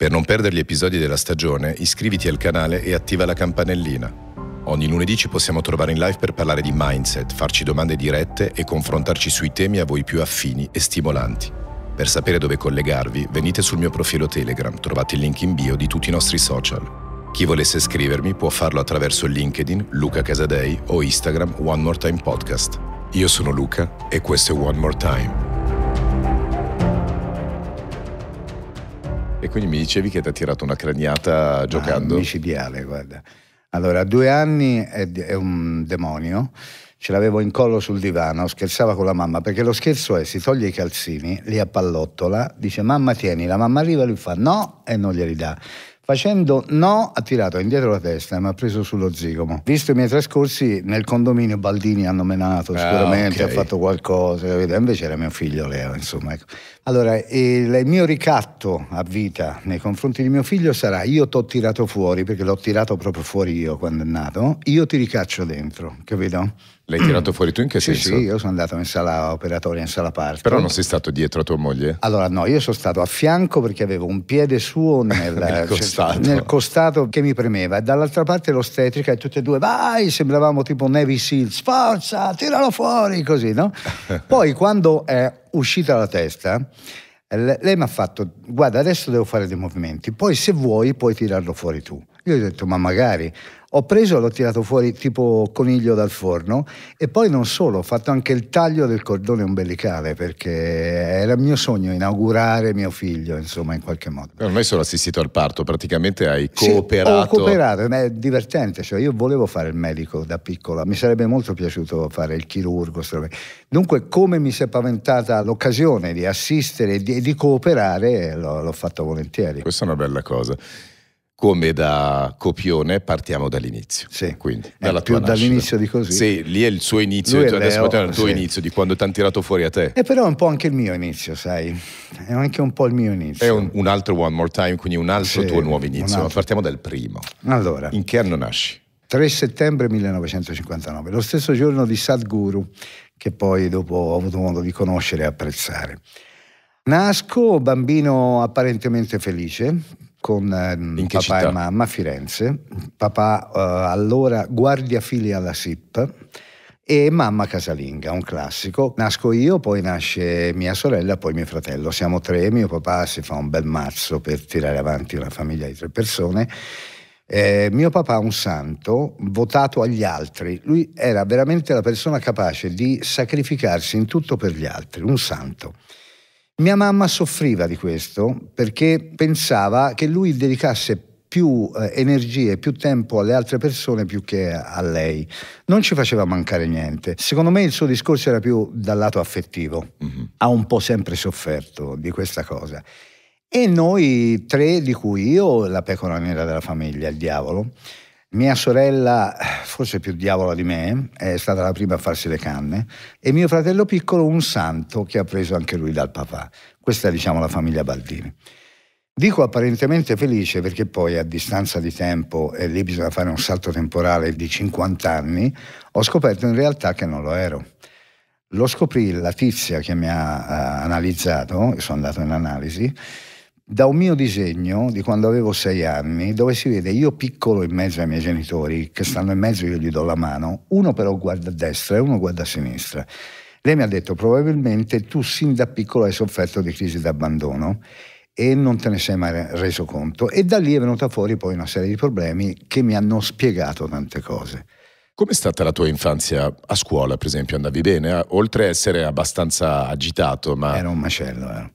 Per non perdere gli episodi della stagione, iscriviti al canale e attiva la campanellina. Ogni lunedì ci possiamo trovare in live per parlare di mindset, farci domande dirette e confrontarci sui temi a voi più affini e stimolanti. Per sapere dove collegarvi, venite sul mio profilo Telegram, trovate il link in bio di tutti i nostri social. Chi volesse iscrivermi può farlo attraverso LinkedIn, Luca Casadei o Instagram One More Time Podcast. Io sono Luca e questo è One More Time. E quindi mi dicevi che ti ha tirato una craniata ah, giocando. Ah, micidiale, guarda. Allora, a due anni è, è un demonio ce l'avevo in collo sul divano, scherzava con la mamma, perché lo scherzo è, si toglie i calzini, li appallottola, dice mamma tieni, la mamma arriva, lui fa no e non glieli dà. Facendo no, ha tirato indietro la testa e mi ha preso sullo zigomo. Visto i miei trascorsi, nel condominio Baldini hanno menato, ah, sicuramente okay. ha fatto qualcosa, capito? invece era mio figlio Leo, insomma. Ecco. Allora, il mio ricatto a vita nei confronti di mio figlio sarà io t'ho tirato fuori, perché l'ho tirato proprio fuori io quando è nato, io ti ricaccio dentro, capito? L'hai tirato fuori tu in che sì, senso? Sì, io sono andato in sala operatoria, in sala parte. Però non sei stato dietro a tua moglie? Allora no, io sono stato a fianco perché avevo un piede suo nel, nel, cioè, costato. Cioè, nel costato. che mi premeva e dall'altra parte l'ostetrica e tutti e due vai, sembravamo tipo Navy Seals, forza, tiralo fuori, così no? Poi quando è uscita la testa lei mi ha fatto guarda adesso devo fare dei movimenti poi se vuoi puoi tirarlo fuori tu io gli ho detto ma magari ho preso e l'ho tirato fuori tipo coniglio dal forno e poi non solo, ho fatto anche il taglio del cordone ombelicale perché era il mio sogno inaugurare mio figlio, insomma, in qualche modo. Non hai solo assistito al parto, praticamente hai cooperato. Sì, ho cooperato, ma è divertente, cioè io volevo fare il medico da piccola, mi sarebbe molto piaciuto fare il chirurgo. Dunque come mi si è paventata l'occasione di assistere e di, di, cooperare, l'ho, l'ho fatto volentieri. Questa è una bella cosa come da copione partiamo dall'inizio. Sì, quindi eh, dalla più nascita. dall'inizio di così. Sì, lì è il suo inizio, Lui cioè, adesso Leo, il tuo sì. inizio di quando ti hanno tirato fuori a te. E eh, però è un po' anche il mio inizio, sai? È anche un po' il mio inizio. È un, un altro One More Time, quindi un altro sì, tuo nuovo inizio, partiamo dal primo. Allora. In che anno nasci? 3 settembre 1959, lo stesso giorno di Sadhguru, che poi dopo ho avuto modo di conoscere e apprezzare. Nasco bambino apparentemente felice, con ehm, papà città? e mamma a Firenze, papà eh, allora guardia fili alla SIP e Mamma casalinga, un classico. Nasco io, poi nasce mia sorella, poi mio fratello. Siamo tre, mio papà si fa un bel mazzo per tirare avanti una famiglia di tre persone. Eh, mio papà un santo votato agli altri, lui era veramente la persona capace di sacrificarsi in tutto per gli altri, un santo. Mia mamma soffriva di questo perché pensava che lui dedicasse più eh, energie, più tempo alle altre persone più che a lei. Non ci faceva mancare niente. Secondo me il suo discorso era più dal lato affettivo. Mm -hmm. Ha un po' sempre sofferto di questa cosa. E noi tre, di cui io, la pecora nera della famiglia, il diavolo, mia sorella, forse più diavola di me, è stata la prima a farsi le canne e mio fratello piccolo un santo che ha preso anche lui dal papà. Questa è diciamo la famiglia Baldini. Dico apparentemente felice perché poi a distanza di tempo, e lì bisogna fare un salto temporale di 50 anni, ho scoperto in realtà che non lo ero. Lo scoprì la tizia che mi ha uh, analizzato, sono andato in analisi, da un mio disegno di quando avevo sei anni, dove si vede io piccolo in mezzo ai miei genitori, che stanno in mezzo, io gli do la mano, uno però guarda a destra e uno guarda a sinistra. Lei mi ha detto probabilmente tu sin da piccolo hai sofferto di crisi d'abbandono e non te ne sei mai reso conto e da lì è venuta fuori poi una serie di problemi che mi hanno spiegato tante cose. Com'è stata la tua infanzia a scuola, per esempio? Andavi bene? Oltre a essere abbastanza agitato, ma... Era un macello, era. Eh?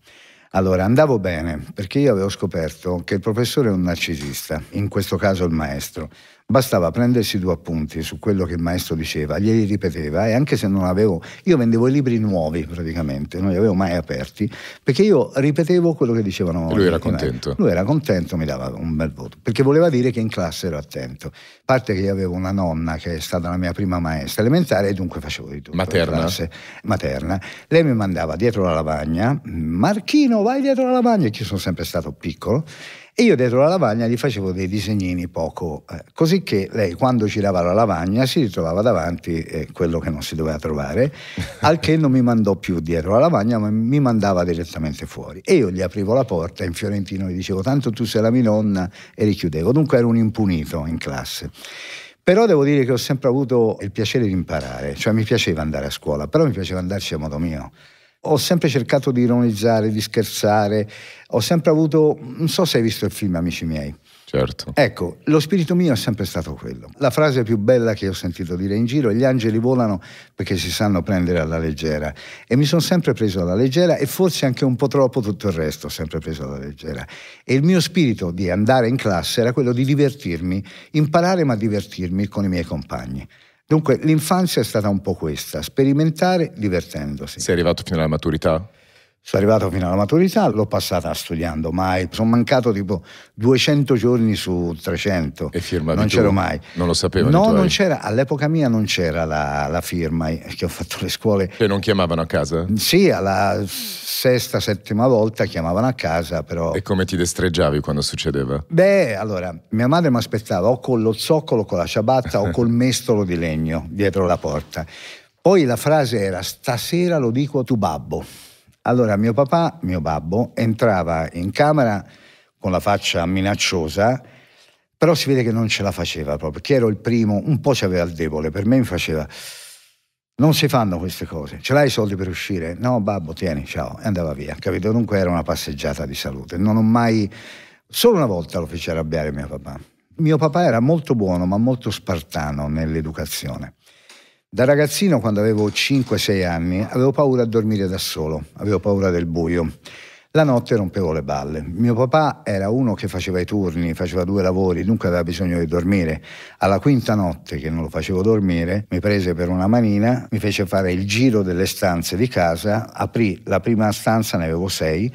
Allora, andavo bene perché io avevo scoperto che il professore è un narcisista, in questo caso il maestro. Bastava prendersi due appunti su quello che il maestro diceva, glieli ripeteva e anche se non avevo, io vendevo i libri nuovi praticamente, non li avevo mai aperti, perché io ripetevo quello che dicevano. E lui era contento. Lui era contento, mi dava un bel voto, perché voleva dire che in classe ero attento. A parte che io avevo una nonna che è stata la mia prima maestra elementare e dunque facevo di tutto. Materna. materna. Lei mi mandava dietro la lavagna, Marchino vai dietro la lavagna, che sono sempre stato piccolo e io dietro la lavagna gli facevo dei disegnini poco, eh, così che lei quando girava la lavagna si ritrovava davanti eh, quello che non si doveva trovare, al che non mi mandò più dietro la lavagna, ma mi mandava direttamente fuori. E io gli aprivo la porta in fiorentino gli dicevo tanto tu sei la mia nonna e richiudevo. Dunque ero un impunito in classe. Però devo dire che ho sempre avuto il piacere di imparare, cioè mi piaceva andare a scuola, però mi piaceva andarci a modo mio ho sempre cercato di ironizzare, di scherzare ho sempre avuto, non so se hai visto il film Amici miei. Certo. Ecco, lo spirito mio è sempre stato quello. La frase più bella che ho sentito dire in giro, gli angeli volano perché si sanno prendere alla leggera. E mi sono sempre preso alla leggera e forse anche un po' troppo tutto il resto, sempre preso alla leggera. E il mio spirito di andare in classe era quello di divertirmi, imparare ma divertirmi con i miei compagni. Dunque l'infanzia è stata un po' questa, sperimentare divertendosi. Sei arrivato fino alla maturità? Sono arrivato fino alla maturità, l'ho passata studiando mai, sono mancato tipo 200 giorni su 300. E firma Non c'ero mai. Non lo sapevo. No, non c'era, all'epoca mia non c'era la, la, firma eh, che ho fatto le scuole. E non chiamavano a casa? Sì, alla sesta, settima volta chiamavano a casa però... E come ti destreggiavi quando succedeva? Beh, allora, mia madre mi aspettava o con lo zoccolo, con la ciabatta o col mestolo di legno dietro la porta. Poi la frase era stasera lo dico a tu babbo. Allora mio papà, mio babbo, entrava in camera con la faccia minacciosa, però si vede che non ce la faceva proprio, che ero il primo, un po' ci aveva il debole, per me mi faceva... Non si fanno queste cose. Ce l'hai i soldi per uscire? No, babbo, tieni, ciao. E andava via, capito? Dunque era una passeggiata di salute. Non ho mai... Solo una volta lo fece arrabbiare mio papà. Mio papà era molto buono, ma molto spartano nell'educazione. Da ragazzino, quando avevo 5-6 anni, avevo paura a dormire da solo, avevo paura del buio. La notte rompevo le balle. Mio papà era uno che faceva i turni, faceva due lavori, dunque aveva bisogno di dormire. Alla quinta notte che non lo facevo dormire, mi prese per una manina, mi fece fare il giro delle stanze di casa, aprì la prima stanza, ne avevo sei.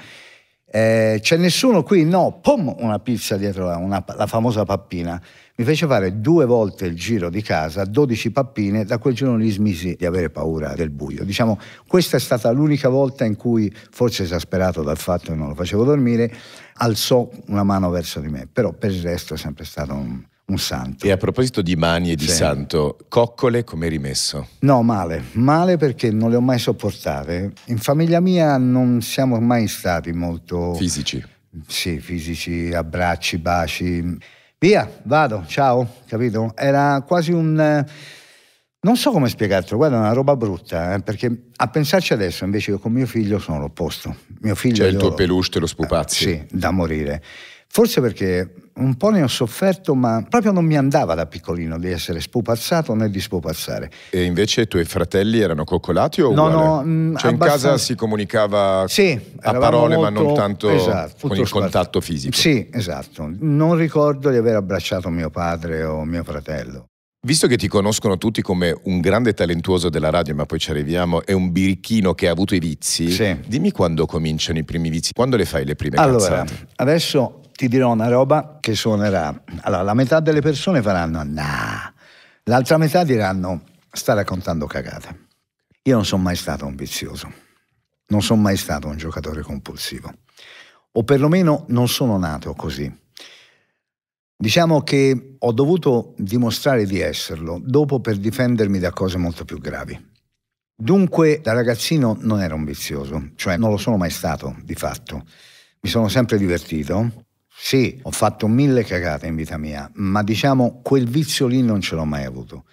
Eh, c'è nessuno qui? No, pom, una pizza dietro una, la famosa pappina. Mi fece fare due volte il giro di casa, 12 pappine, da quel giorno lì smisi di avere paura del buio. Diciamo, questa è stata l'unica volta in cui, forse esasperato dal fatto che non lo facevo dormire, alzò una mano verso di me, però per il resto è sempre stato un, un santo. E a proposito di mani e di sì. santo, coccole come rimesso? No, male, male perché non le ho mai sopportate. In famiglia mia non siamo mai stati molto... Fisici? Sì, fisici, abbracci, baci Via, vado, ciao, capito? Era quasi un... Eh, non so come spiegartelo, guarda, è una roba brutta, eh, perché a pensarci adesso invece io con mio figlio sono l'opposto. Mio figlio... C'è cioè il tuo peluche, te lo spupazzi. Eh, sì, da morire. Forse perché un po' ne ho sofferto, ma proprio non mi andava da piccolino di essere spupazzato né di spupazzare. E invece i tuoi fratelli erano coccolati o no, uguale? No, mh, mm, cioè abbastanza... in casa si comunicava sì, a parole molto... ma non tanto esatto, con il sparto. contatto fisico. Sì, esatto. Non ricordo di aver abbracciato mio padre o mio fratello. Visto che ti conoscono tutti come un grande talentuoso della radio, ma poi ci arriviamo, è un birichino che ha avuto i vizi, sì. dimmi quando cominciano i primi vizi, quando le fai le prime allora, Allora, adesso ti dirò una roba che suonerà. Allora, la metà delle persone faranno nah, l'altra metà diranno sta raccontando cagate. Io non sono mai stato un vizioso, non sono mai stato un giocatore compulsivo, o perlomeno non sono nato così. Diciamo che ho dovuto dimostrare di esserlo dopo per difendermi da cose molto più gravi. Dunque, da ragazzino non ero un vizioso, cioè non lo sono mai stato di fatto. Mi sono sempre divertito, sì, ho fatto mille cagate in vita mia, ma diciamo quel vizio lì non ce l'ho mai avuto.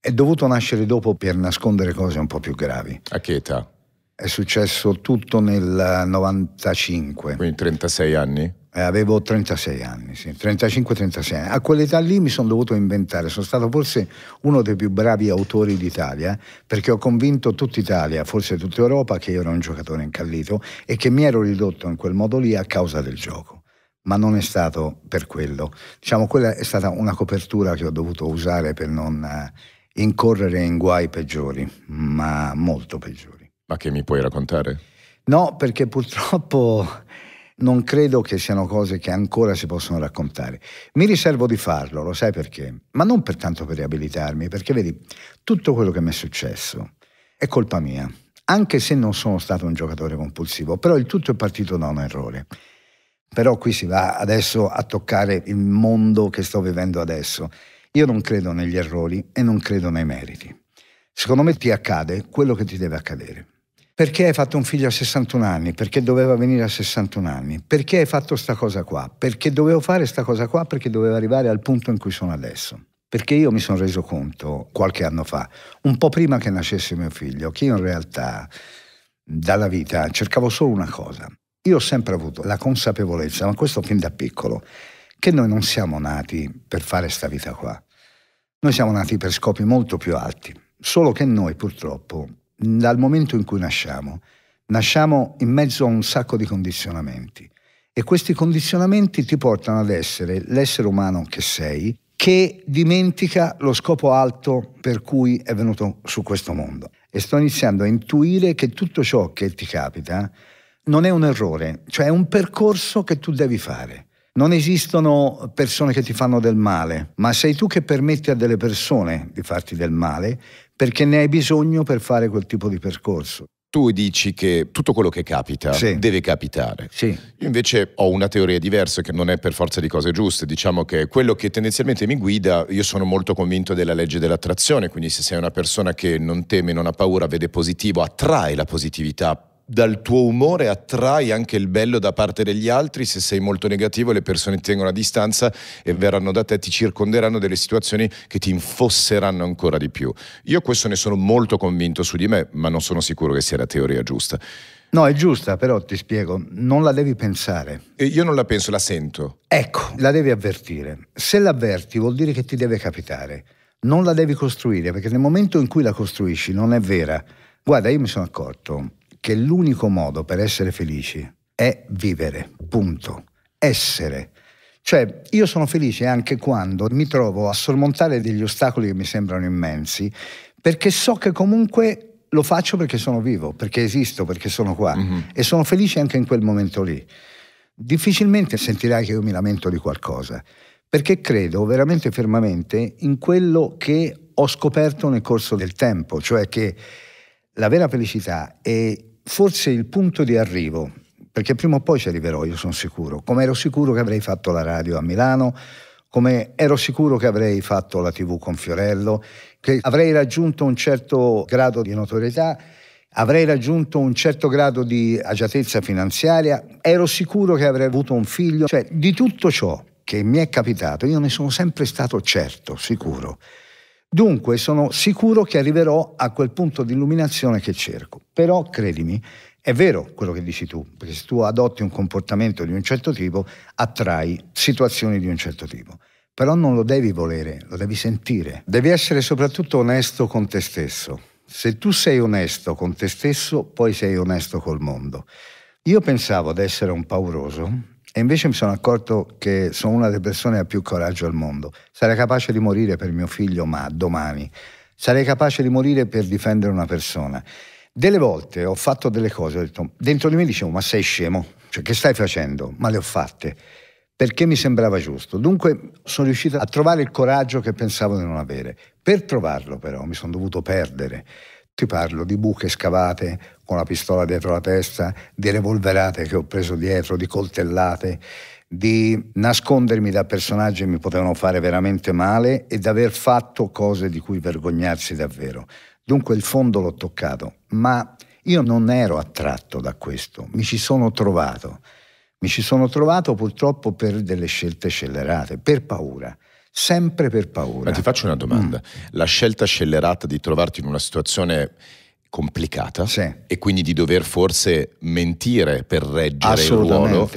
È dovuto nascere dopo per nascondere cose un po' più gravi. A che età? È successo tutto nel 95. Quindi 36 anni? Eh, avevo 36 anni, sì, 35-36 A quell'età lì mi sono dovuto inventare, sono stato forse uno dei più bravi autori d'Italia perché ho convinto tutta Italia, forse tutta Europa, che io ero un giocatore incallito e che mi ero ridotto in quel modo lì a causa del gioco ma non è stato per quello. Diciamo, quella è stata una copertura che ho dovuto usare per non eh, incorrere in guai peggiori, ma molto peggiori. Ma che mi puoi raccontare? No, perché purtroppo non credo che siano cose che ancora si possono raccontare. Mi riservo di farlo, lo sai perché? Ma non per tanto per riabilitarmi, perché vedi, tutto quello che mi è successo è colpa mia, anche se non sono stato un giocatore compulsivo, però il tutto è partito da un errore. Però qui si va adesso a toccare il mondo che sto vivendo adesso. Io non credo negli errori e non credo nei meriti. Secondo me ti accade quello che ti deve accadere. Perché hai fatto un figlio a 61 anni? Perché doveva venire a 61 anni? Perché hai fatto sta cosa qua? Perché dovevo fare sta cosa qua? Perché dovevo arrivare al punto in cui sono adesso? Perché io mi sono reso conto qualche anno fa, un po' prima che nascesse mio figlio, che io in realtà dalla vita cercavo solo una cosa, io ho sempre avuto la consapevolezza, ma questo fin da piccolo, che noi non siamo nati per fare questa vita qua. Noi siamo nati per scopi molto più alti, solo che noi purtroppo, dal momento in cui nasciamo, nasciamo in mezzo a un sacco di condizionamenti e questi condizionamenti ti portano ad essere l'essere umano che sei, che dimentica lo scopo alto per cui è venuto su questo mondo. E sto iniziando a intuire che tutto ciò che ti capita non è un errore, cioè è un percorso che tu devi fare. Non esistono persone che ti fanno del male, ma sei tu che permetti a delle persone di farti del male perché ne hai bisogno per fare quel tipo di percorso. Tu dici che tutto quello che capita sì. deve capitare. Sì. Io invece ho una teoria diversa che non è per forza di cose giuste. Diciamo che quello che tendenzialmente mi guida, io sono molto convinto della legge dell'attrazione, quindi se sei una persona che non teme, non ha paura, vede positivo, attrae la positività dal tuo umore attrai anche il bello da parte degli altri, se sei molto negativo le persone ti tengono a distanza e verranno da te, ti circonderanno delle situazioni che ti infosseranno ancora di più. Io questo ne sono molto convinto su di me, ma non sono sicuro che sia la teoria giusta. No, è giusta, però ti spiego, non la devi pensare. E io non la penso, la sento. Ecco, la devi avvertire. Se l'avverti vuol dire che ti deve capitare. Non la devi costruire, perché nel momento in cui la costruisci non è vera. Guarda, io mi sono accorto, che l'unico modo per essere felici è vivere, punto. Essere. Cioè, io sono felice anche quando mi trovo a sormontare degli ostacoli che mi sembrano immensi, perché so che comunque lo faccio perché sono vivo, perché esisto, perché sono qua mm-hmm. e sono felice anche in quel momento lì. Difficilmente sentirai che io mi lamento di qualcosa, perché credo veramente fermamente in quello che ho scoperto nel corso del tempo, cioè che la vera felicità è forse il punto di arrivo, perché prima o poi ci arriverò, io sono sicuro, come ero sicuro che avrei fatto la radio a Milano, come ero sicuro che avrei fatto la tv con Fiorello, che avrei raggiunto un certo grado di notorietà, avrei raggiunto un certo grado di agiatezza finanziaria, ero sicuro che avrei avuto un figlio, cioè di tutto ciò che mi è capitato io ne sono sempre stato certo, sicuro. Dunque sono sicuro che arriverò a quel punto di illuminazione che cerco. Però credimi, è vero quello che dici tu, perché se tu adotti un comportamento di un certo tipo, attrai situazioni di un certo tipo. Però non lo devi volere, lo devi sentire. Devi essere soprattutto onesto con te stesso. Se tu sei onesto con te stesso, poi sei onesto col mondo. Io pensavo ad essere un pauroso e invece mi sono accorto che sono una delle persone che ha più coraggio al mondo. Sarei capace di morire per mio figlio, ma domani. Sarei capace di morire per difendere una persona. Delle volte ho fatto delle cose, ho detto, dentro di me dicevo, ma sei scemo? Cioè, che stai facendo? Ma le ho fatte perché mi sembrava giusto. Dunque sono riuscito a trovare il coraggio che pensavo di non avere. Per trovarlo però mi sono dovuto perdere. Ti parlo di buche scavate con la pistola dietro la testa, di revolverate che ho preso dietro, di coltellate, di nascondermi da personaggi che mi potevano fare veramente male e di aver fatto cose di cui vergognarsi davvero. Dunque il fondo l'ho toccato, ma io non ero attratto da questo, mi ci sono trovato. Mi ci sono trovato purtroppo per delle scelte scellerate, per paura sempre per paura. Ma ti faccio una domanda. Mm. La scelta scellerata di trovarti in una situazione complicata sì. e quindi di dover forse mentire per reggere il ruolo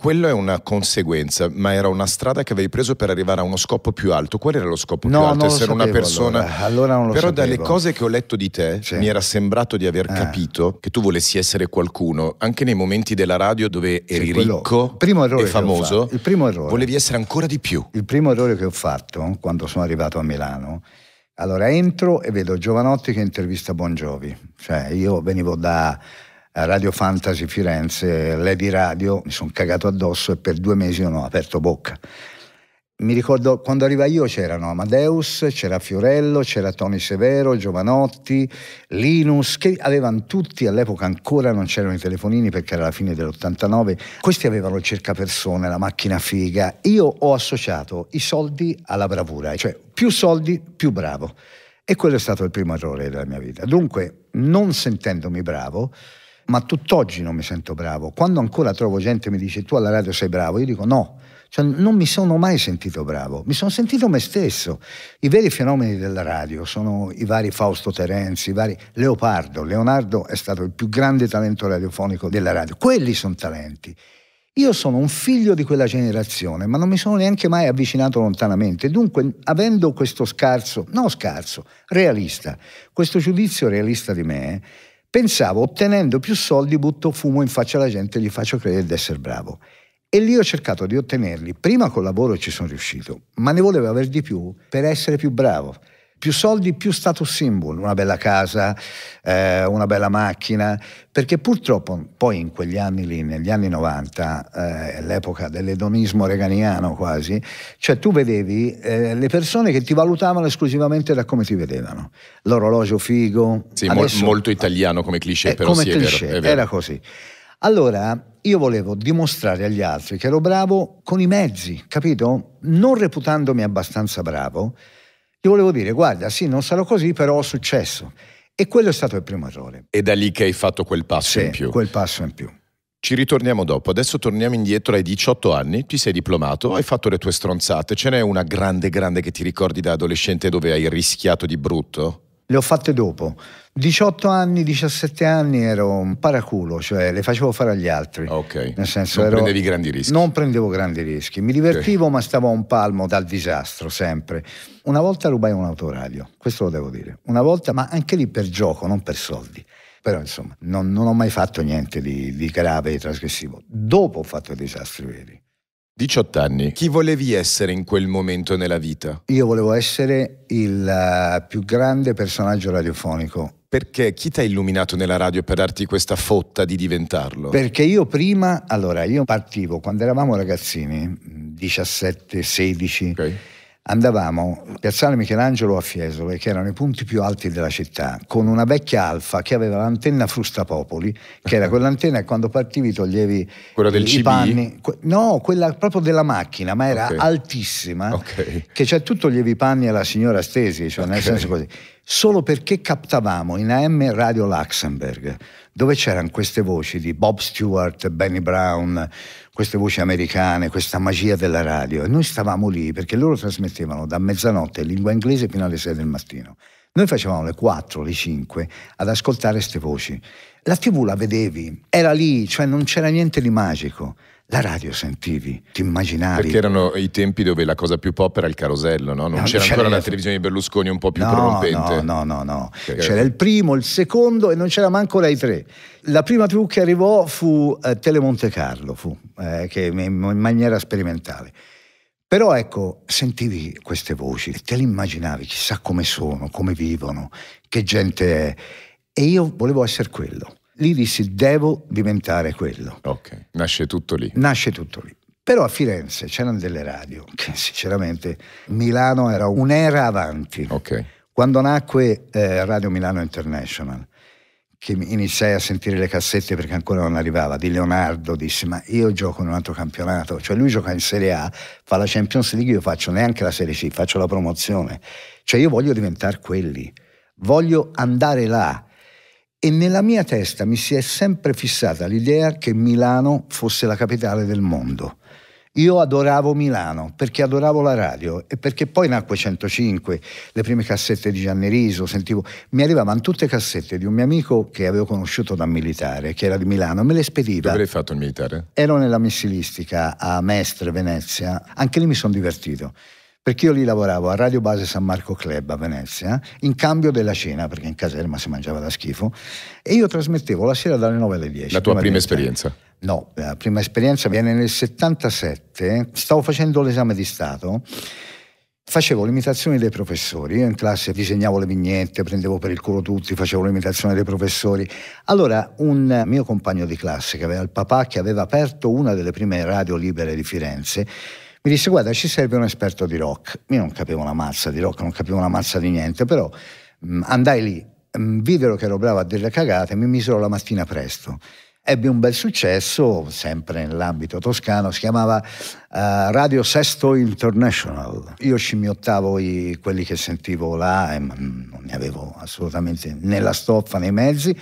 quello è una conseguenza, ma era una strada che avevi preso per arrivare a uno scopo più alto. Qual era lo scopo no, più alto? Essere sapevo, una persona. Allora, allora non lo Però sapevo. dalle cose che ho letto di te sì. mi era sembrato di aver eh. capito che tu volessi essere qualcuno, anche nei momenti della radio dove eri sì, ricco primo errore e famoso. Il primo errore. Volevi essere ancora di più. Il primo errore che ho fatto quando sono arrivato a Milano. Allora entro e vedo Giovanotti che intervista Bongiovi. Cioè, io venivo da eh, Radio Fantasy Firenze, Lady Radio, mi sono cagato addosso e per due mesi non ho aperto bocca. Mi ricordo quando arrivai io c'erano Amadeus, c'era Fiorello, c'era Tony Severo, Giovanotti, Linus, che avevano tutti, all'epoca ancora non c'erano i telefonini perché era la fine dell'89, questi avevano il cercapersone, la macchina figa. Io ho associato i soldi alla bravura, cioè più soldi più bravo. E quello è stato il primo errore della mia vita. Dunque, non sentendomi bravo, ma tutt'oggi non mi sento bravo. Quando ancora trovo gente che mi dice tu alla radio sei bravo, io dico no. Cioè, non mi sono mai sentito bravo, mi sono sentito me stesso. I veri fenomeni della radio sono i vari Fausto Terenzi, i vari Leopardo. Leonardo è stato il più grande talento radiofonico della radio. Quelli sono talenti. Io sono un figlio di quella generazione, ma non mi sono neanche mai avvicinato lontanamente. Dunque, avendo questo scarso, no scarso, realista, questo giudizio realista di me, eh, pensavo ottenendo più soldi butto fumo in faccia alla gente e gli faccio credere di essere bravo. E lì ho cercato di ottenerli, prima col lavoro ci sono riuscito, ma ne volevo avere di più per essere più bravo più soldi, più status symbol, una bella casa, eh, una bella macchina, perché purtroppo poi in quegli anni lì, negli anni 90, eh, l'epoca dell'edonismo reganiano quasi, cioè tu vedevi eh, le persone che ti valutavano esclusivamente da come ti vedevano, l'orologio figo. Sì, adesso, molto italiano come cliché, eh, però come sì, cliché, è vero, è vero. era così. Allora, io volevo dimostrare agli altri che ero bravo con i mezzi, capito? Non reputandomi abbastanza bravo, gli volevo dire, guarda, sì, non sarò così, però ho successo. E quello è stato il primo errore. E da lì che hai fatto quel passo sì, in più. quel passo in più. Ci ritorniamo dopo, adesso torniamo indietro ai 18 anni, ti sei diplomato, hai fatto le tue stronzate, ce n'è una grande grande che ti ricordi da adolescente dove hai rischiato di brutto? Le ho fatte dopo, 18 anni, 17 anni ero un paraculo, cioè le facevo fare agli altri. Ok. Nel senso, non ero, prendevi grandi rischi. Non prendevo grandi rischi. Mi divertivo, okay. ma stavo a un palmo dal disastro sempre. Una volta rubai un autoradio, questo lo devo dire. Una volta, ma anche lì per gioco, non per soldi. Però insomma, non, non ho mai fatto niente di, di grave e trasgressivo. Dopo ho fatto i disastri veri 18 anni. Chi volevi essere in quel momento nella vita? Io volevo essere il eh, più grande personaggio radiofonico. Perché chi ti ha illuminato nella radio per darti questa fotta di diventarlo? Perché io prima, allora, io partivo quando eravamo ragazzini, 17, mm, 16. Ok. Andavamo piazzale Michelangelo a Fiesole, che erano i punti più alti della città, con una vecchia Alfa che aveva l'antenna Frustapopoli, che era quell'antenna che quando partivi toglievi quella del i CB? panni. No, quella proprio della macchina, ma era okay. altissima, okay. che cioè tu toglievi i panni alla signora Stesi, cioè okay. nel senso così. Solo perché captavamo in AM Radio Luxembourg, dove c'erano queste voci di Bob Stewart, Benny Brown, queste voci americane, questa magia della radio. E noi stavamo lì perché loro trasmettevano da mezzanotte in lingua inglese fino alle 6 del mattino. Noi facevamo le 4, le 5 ad ascoltare queste voci. La TV la vedevi, era lì, cioè non c'era niente di magico la radio sentivi, ti immaginavi. Perché erano i tempi dove la cosa più pop era il carosello, no? Non no, c'era ancora la f... televisione di Berlusconi un po' più no, prorompente. No, no, no, no. Perché... C'era il primo, il secondo e non c'era manco Rai 3. La prima più che arrivò fu eh, Telemonte Carlo, fu, eh, che in maniera sperimentale. Però ecco, sentivi queste voci, te le immaginavi, chissà come sono, come vivono, che gente è. E io volevo essere quello lì dissi devo diventare quello. Ok, nasce tutto lì. Nasce tutto lì. Però a Firenze c'erano delle radio che sinceramente Milano era un'era avanti. Ok. Quando nacque eh, Radio Milano International, che iniziai a sentire le cassette perché ancora non arrivava, di Leonardo disse ma io gioco in un altro campionato, cioè lui gioca in Serie A, fa la Champions League, io faccio neanche la Serie C, faccio la promozione, cioè io voglio diventare quelli, voglio andare là, e nella mia testa mi si è sempre fissata l'idea che Milano fosse la capitale del mondo. Io adoravo Milano perché adoravo la radio e perché poi nacque 105, le prime cassette di Gianni Riso, sentivo, mi arrivavano tutte cassette di un mio amico che avevo conosciuto da militare, che era di Milano, me le spediva. Dove l'hai fatto il militare? Ero nella missilistica a Mestre, Venezia, anche lì mi sono divertito perché io lì lavoravo a Radio Base San Marco Club a Venezia, in cambio della cena, perché in caserma si mangiava da schifo, e io trasmettevo la sera dalle 9 alle 10. La tua prima, esperienza? No, la prima esperienza viene nel 77, stavo facendo l'esame di Stato, facevo l'imitazione dei professori, io in classe disegnavo le vignette, prendevo per il culo tutti, facevo l'imitazione dei professori. Allora un mio compagno di classe, che aveva il papà che aveva aperto una delle prime radio libere di Firenze, mi disse guarda ci serve un esperto di rock. Io non capivo una mazza di rock, non capivo una mazza di niente, però mh, mm, andai lì, mh, mm, videro che ero bravo a delle cagate e mi misero la mattina presto. Ebbe un bel successo, sempre nell'ambito toscano, si chiamava uh, Radio Sesto International. Io scimmiottavo i, quelli che sentivo là, e, mh, mm, non ne avevo assolutamente né la stoffa né i mezzi,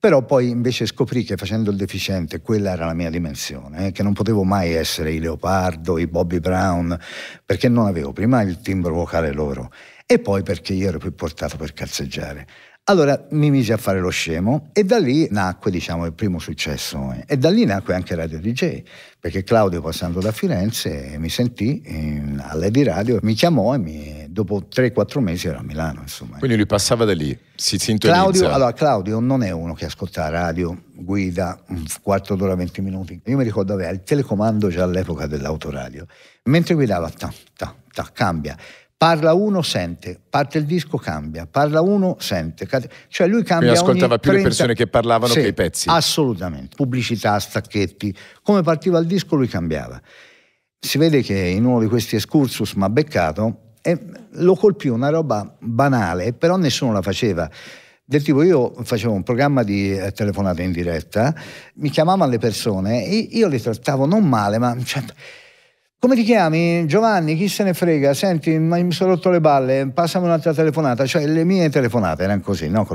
però poi invece scoprì che facendo il deficiente quella era la mia dimensione, eh, che non potevo mai essere i Leopardo, i Bobby Brown, perché non avevo prima il timbro vocale loro e poi perché io ero più portato per calzeggiare. Allora mi misi a fare lo scemo e da lì nacque diciamo, il primo successo e da lì nacque anche Radio DJ perché Claudio passando da Firenze mi sentì a Lady Radio, mi chiamò e mi, dopo 3-4 mesi era a Milano insomma. Quindi lui passava da lì, si sintonizza. Claudio, allora, Claudio non è uno che ascolta la radio, guida un quarto d'ora, 20 minuti. Io mi ricordo aveva il telecomando già all'epoca dell'autoradio, mentre guidava ta, ta, ta, cambia, Parla uno, sente, parte il disco, cambia, parla uno, sente. Cioè lui cambia. Quindi ascoltava più 30... le persone che parlavano sì, che i pezzi. Assolutamente, pubblicità, stacchetti. Come partiva il disco lui cambiava. Si vede che in uno di questi excursus mi ha beccato e lo colpì una roba banale, però nessuno la faceva del tipo io facevo un programma di eh, telefonata in diretta, mi chiamavano le persone e io le trattavo non male, ma cioè, come ti chiami? Giovanni, chi se ne frega? Senti, mi sono rotto le balle, passami un'altra telefonata. Cioè, le mie telefonate erano così, no?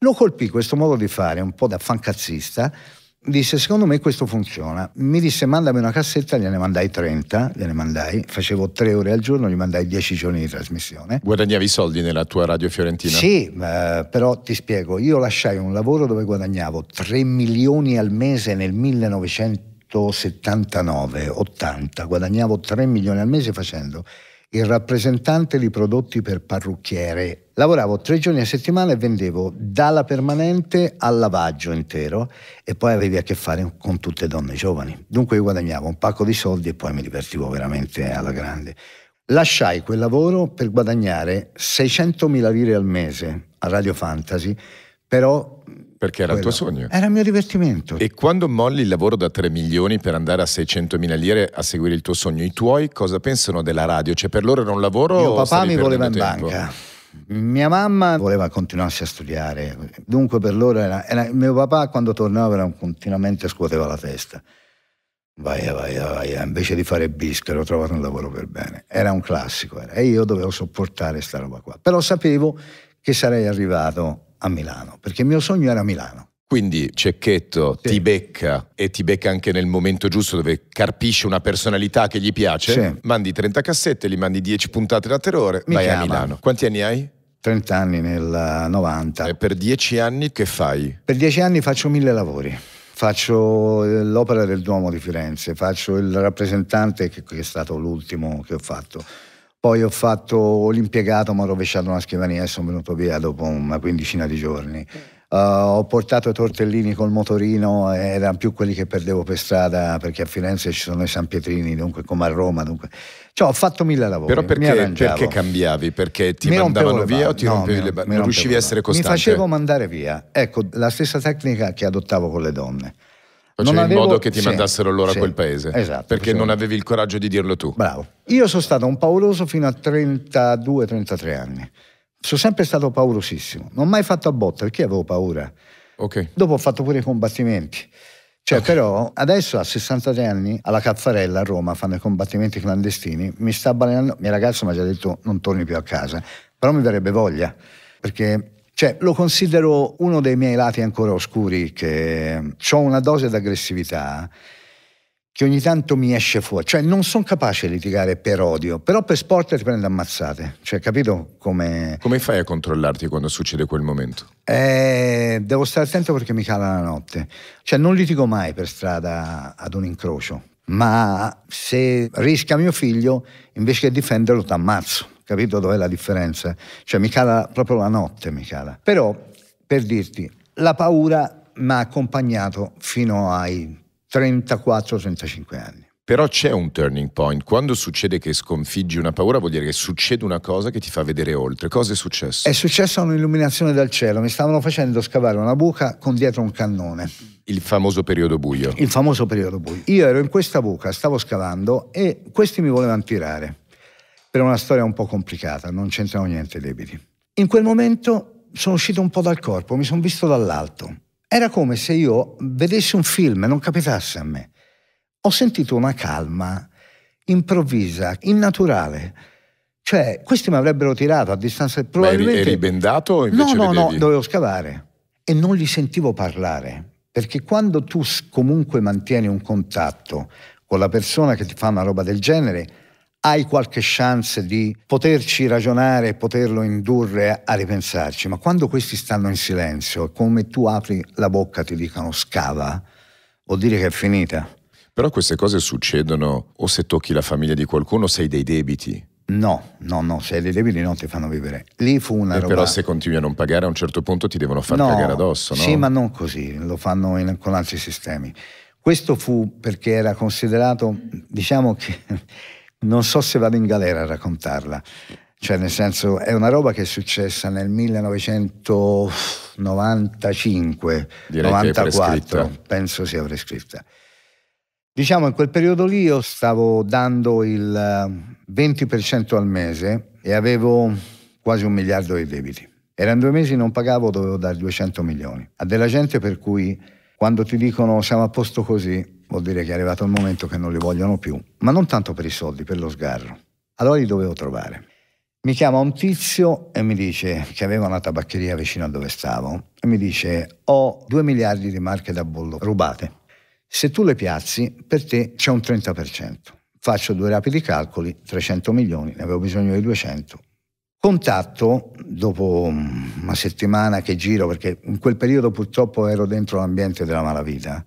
Lo colpì questo modo di fare, un po' da fancazzista. Disse, secondo me questo funziona. Mi disse, mandami una cassetta, gliene mandai 30, gliene mandai. Facevo tre ore al giorno, gli mandai 10 giorni di trasmissione. Guadagnavi soldi nella tua radio fiorentina? Sì, eh, però ti spiego, io lasciai un lavoro dove guadagnavo 3 milioni al mese nel 1900. 1979-80 guadagnavo 3 milioni al mese facendo il rappresentante di prodotti per parrucchiere. Lavoravo tre giorni a settimana e vendevo dalla permanente al lavaggio intero e poi avevi a che fare con tutte donne giovani. Dunque io guadagnavo un pacco di soldi e poi mi divertivo veramente alla grande. Lasciai quel lavoro per guadagnare 600.000 lire al mese a Radio Fantasy, però perché era quello. il tuo sogno. Era il mio divertimento. E quando molli il lavoro da 3 milioni per andare a 600 mila lire a seguire il tuo sogno, i tuoi cosa pensano della radio? Cioè per loro era un lavoro... Mio papà mi voleva in tempo? banca. Mia mamma voleva continuarsi a studiare, dunque per loro era, era mio papà quando tornava era, continuamente scuoteva la testa. Vai, vai, vai, invece di fare bischero ho trovato un lavoro per bene. Era un classico era. e io dovevo sopportare questa roba qua. Però sapevo che sarei arrivato a Milano, perché il mio sogno era Milano. Quindi Cecchetto sì. ti becca e ti becca anche nel momento giusto dove carpisce una personalità che gli piace, sì. mandi 30 cassette, gli mandi 10 puntate da terrore, Mi vai chiama. a Milano. Quanti anni hai? 30 anni nel 90. Eh, e per 10 anni che fai? Per 10 anni faccio mille lavori faccio eh, l'opera del Duomo di Firenze, faccio il rappresentante che, è stato l'ultimo che ho fatto. Poi ho fatto l'impiegato, mi ho rovesciato una scrivania e sono venuto via dopo una quindicina di giorni. Uh, ho portato i tortellini col motorino, erano più quelli che perdevo per strada perché a Firenze ci sono i San Pietrini, dunque come a Roma. Dunque. Cioè, ho fatto mille lavori. Però perché, perché cambiavi? Perché ti mi mandavano via o ti no, rompevi le balle? Non riuscivi a essere costante? Mi facevo mandare via. Ecco, la stessa tecnica che adottavo con le donne facevi avevo... in modo che ti sì, mandassero loro sì, a quel paese. Esatto. Perché non avevi il coraggio di dirlo tu. Bravo. Io sono stato un pauroso fino a 32-33 anni. Sono sempre stato paurosissimo. Non ho mai fatto a botte perché avevo paura. Okay. Dopo ho fatto pure i combattimenti. Cioè, okay. però, adesso a 63 anni, alla Caffarella a Roma fanno i combattimenti clandestini. Mi sta balenando. Il mio ragazzo mi ha già detto: non torni più a casa. Però mi verrebbe voglia perché cioè, lo considero uno dei miei lati ancora oscuri, che ehm, ho una dose d'aggressività che ogni tanto mi esce fuori. Cioè, non sono capace di litigare per odio, però per sport ti prendo ammazzate. Cioè, capito come... Come fai a controllarti quando succede quel momento? Eh, devo stare attento perché mi cala la notte. Cioè, non litigo mai per strada ad un incrocio, ma se rischia mio figlio, invece che difenderlo, ti ammazzo capito dov'è la differenza? Cioè mi cala proprio la notte, mi cala. Però, per dirti, la paura mi ha accompagnato fino ai 34-35 anni. Però c'è un turning point. Quando succede che sconfiggi una paura, vuol dire che succede una cosa che ti fa vedere oltre. Cosa è successo? È successa un'illuminazione dal cielo. Mi stavano facendo scavare una buca con dietro un cannone. Il famoso periodo buio. Il famoso periodo buio. Io ero in questa buca, stavo scavando e questi mi volevano tirare per una storia un po' complicata, non c'entrano niente i debiti. In quel momento sono uscito un po' dal corpo, mi sono visto dall'alto. Era come se io vedessi un film e non capitasse a me. Ho sentito una calma improvvisa, innaturale. Cioè, questi mi avrebbero tirato a distanza. Probabilmente... Ma eri, eri bendato invece No, no, vedevi... no, dovevo scavare. E non li sentivo parlare. Perché quando tu comunque mantieni un contatto con la persona che ti fa una roba del genere, hai qualche chance di poterci ragionare e poterlo indurre a ripensarci, ma quando questi stanno in silenzio, come tu apri la bocca ti dicono scava, vuol dire che è finita. Però queste cose succedono o se tocchi la famiglia di qualcuno sei dei debiti. No, no, no, se hai dei debiti non ti fanno vivere. Lì fu una e roba... Però se continui a non pagare a un certo punto ti devono far no, pagare addosso, no? Sì, ma non così, lo fanno in, con altri sistemi. Questo fu perché era considerato, diciamo che non so se vado in galera a raccontarla. Cioè, nel senso, è una roba che è successa nel 1995, Direi 94, penso sia prescritta. Diciamo, in quel periodo lì io stavo dando il 20% eh, al mese e avevo quasi un miliardo di debiti. Erano due mesi, non pagavo, dovevo dare 200 milioni. A della gente per cui quando ti dicono siamo a posto così, vuol dire che è arrivato il momento che non li vogliono più, ma non tanto per i soldi, per lo sgarro. Allora li dovevo trovare. Mi chiama un tizio e mi dice che aveva una tabaccheria vicino a dove stavo e mi dice ho 2 miliardi di marche da bollo rubate. Se tu le piazzi, per te c'è un 30%. Faccio due rapidi calcoli, 300 milioni, ne avevo bisogno di 200. Contatto, dopo una settimana che giro, perché in quel periodo purtroppo ero dentro l'ambiente della malavita,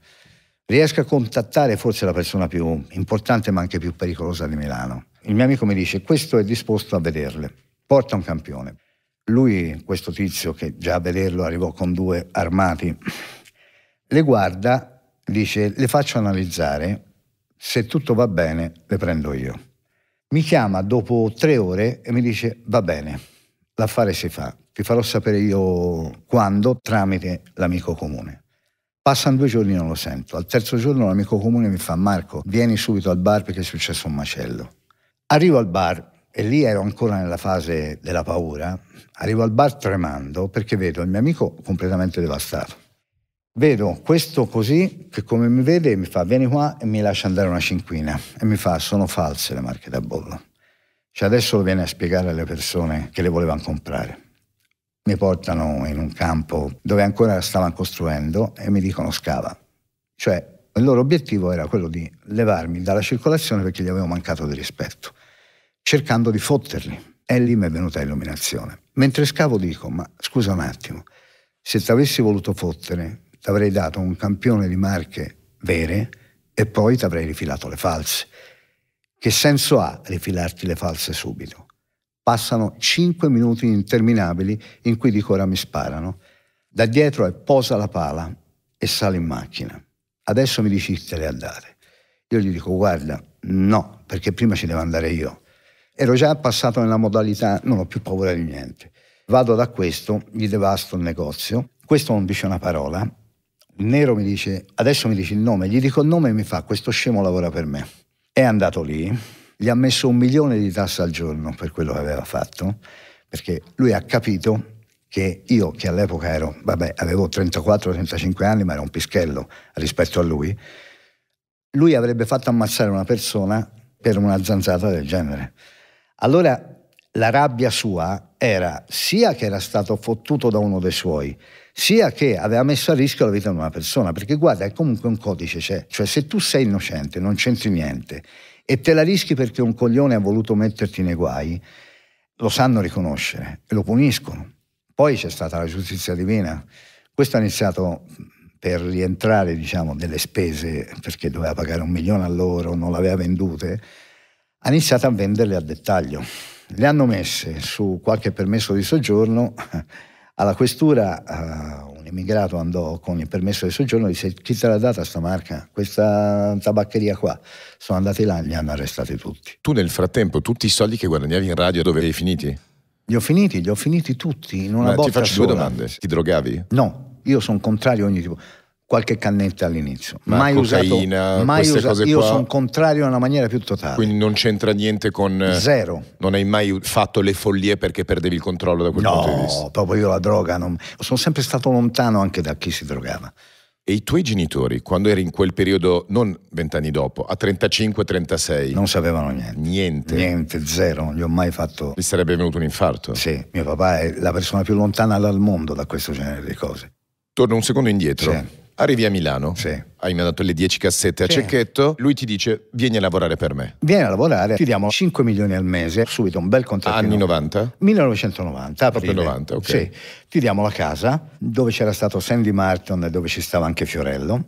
riesco a contattare forse la persona più importante ma anche più pericolosa di Milano. Il mio amico mi dice questo è disposto a vederle, porta un campione. Lui, questo tizio che già a vederlo arrivò con due armati, le guarda, dice le faccio analizzare, se tutto va bene le prendo io. Mi chiama dopo tre ore e mi dice va bene, l'affare si fa, ti farò sapere io quando tramite l'amico comune. Passano due giorni e non lo sento. Al terzo giorno un amico comune mi fa Marco, vieni subito al bar perché è successo un macello. Arrivo al bar e lì ero ancora nella fase della paura. Arrivo al bar tremando perché vedo il mio amico completamente devastato. Vedo questo così che come mi vede mi fa vieni qua e mi lascia andare una cinquina e mi fa sono false le marche da bollo. Cioè adesso lo viene a spiegare alle persone che le volevano comprare. Mi portano in un campo dove ancora stavano costruendo e mi dicono scava. Cioè il loro obiettivo era quello di levarmi dalla circolazione perché gli avevo mancato di rispetto, cercando di fotterli. E lì mi è venuta illuminazione. Mentre scavo dico, ma scusa un attimo, se ti avessi voluto fottere, ti avrei dato un campione di marche vere e poi ti avrei rifilato le false. Che senso ha rifilarti le false subito? Passano 5 minuti interminabili in cui dico ora mi sparano. Da dietro è posa la pala e sale in macchina. Adesso mi dici te le andate. Io gli dico guarda, no, perché prima ci devo andare io. Ero già passato nella modalità non ho più paura di niente. Vado da questo, gli devasto il negozio. Questo non dice una parola. Il nero mi dice, adesso mi dice il nome, gli dico il nome e mi fa, questo scemo lavora per me. È andato lì, gli ha messo un milione di tasse al giorno per quello che aveva fatto, perché lui ha capito che io, che all'epoca ero, vabbè, avevo 34-35 anni, ma ero un pischello rispetto a lui, lui avrebbe fatto ammazzare una persona per una zanzata del genere. Allora la rabbia sua era sia che era stato fottuto da uno dei suoi, sia che aveva messo a rischio la vita di una persona, perché guarda, è comunque un codice c'è, cioè se tu sei innocente non c'entri niente e te la rischi perché un coglione ha voluto metterti nei guai, lo sanno riconoscere e lo puniscono. Poi c'è stata la giustizia divina. Questo ha iniziato per rientrare diciamo, delle spese, perché doveva pagare un milione a loro, non le aveva vendute, ha iniziato a venderle a dettaglio. Le hanno messe su qualche permesso di soggiorno, alla questura eh, l'immigrato andò con il permesso di soggiorno e disse chi te l'ha data sta marca, questa tabaccheria qua. Sono andati là e li hanno arrestati tutti. Tu nel frattempo tutti i soldi che guadagnavi in radio dove avevi finiti? Li ho finiti, li ho finiti tutti in una Ma botta Ti faccio sola. due domande. Ti drogavi? No, io sono contrario a ogni tipo qualche cannetta all'inizio. Ma mai cocaina, usato, mai usato. Io sono contrario in una maniera più totale. Quindi non c'entra niente con. Eh, zero. Non hai mai fatto le follie perché perdevi il controllo da quel no, punto di vista? No, proprio io la droga. Non... Sono sempre stato lontano anche da chi si drogava. E i tuoi genitori, quando eri in quel periodo, non vent'anni dopo, a 35-36? Non sapevano niente. Niente? Niente, zero, non gli ho mai fatto... Gli sarebbe venuto un infarto? Sì, mio papà è la persona più lontana dal mondo da questo genere di cose. Torno un secondo indietro. Sì. Arrivi a Milano, sì. hai mandato le 10 cassette a sì. Cecchetto, lui ti dice vieni a lavorare per me. Vieni a lavorare, ti diamo 5 milioni al mese, subito un bel contratto. Anni 90? 1990. Aprile. Proprio 90, ok. Sì. Ti diamo la casa dove c'era stato Sandy Martin e dove ci stava anche Fiorello.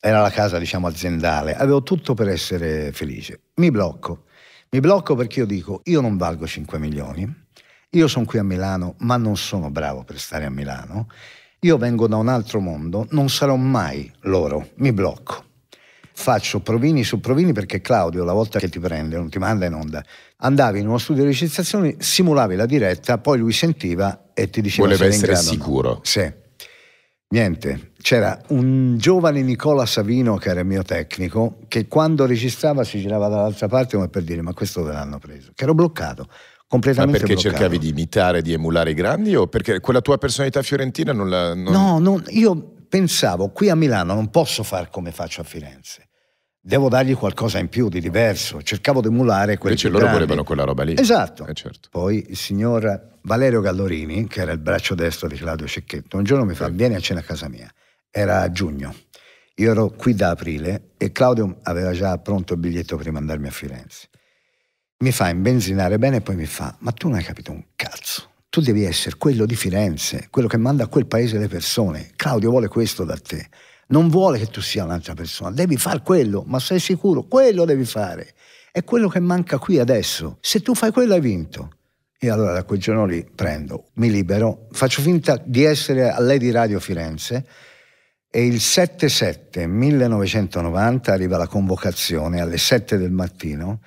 Era la casa, diciamo, aziendale. Avevo tutto per essere felice. Mi blocco. Mi blocco perché io dico, io non valgo 5 milioni, io sono qui a Milano, ma non sono bravo per stare a Milano io vengo da un altro mondo, non sarò mai loro, mi blocco. Faccio provini su provini perché Claudio, la volta che ti prende, non ti manda in onda, andavi in uno studio di registrazione, simulavi la diretta, poi lui sentiva e ti diceva... Voleva essere sicuro. No. Sì. Niente, c'era un giovane Nicola Savino che era il mio tecnico, che quando registrava si girava dall'altra parte come per dire ma questo ve l'hanno preso, che ero bloccato completamente Ma perché bloccato. cercavi di imitare, di emulare i grandi o perché quella tua personalità fiorentina non la... Non... No, non, io pensavo qui a Milano non posso fare come faccio a Firenze. Devo dargli qualcosa in più di diverso. Cercavo di emulare quelli Invece loro grandi. volevano quella roba lì. Esatto. Eh, certo. Poi il signor Valerio Gallorini, che era il braccio destro di Claudio Cecchetto, un giorno mi fa: sì. Vieni a cena a casa mia. Era a giugno. Io ero qui da aprile e Claudio aveva già pronto il biglietto per mandarmi a Firenze mi fa imbenzinare bene e poi mi fa, ma tu non hai capito un cazzo. Tu devi essere quello di Firenze, quello che manda a quel paese le persone. Claudio vuole questo da te. Non vuole che tu sia un'altra persona. Devi fare quello, ma sei sicuro, quello devi fare. È quello che manca qui adesso. Se tu fai quello hai vinto. E allora da quel giorno lì prendo, mi libero, faccio finta di essere a lei di Radio Firenze e il 7-7 1990 arriva la convocazione alle 7 del mattino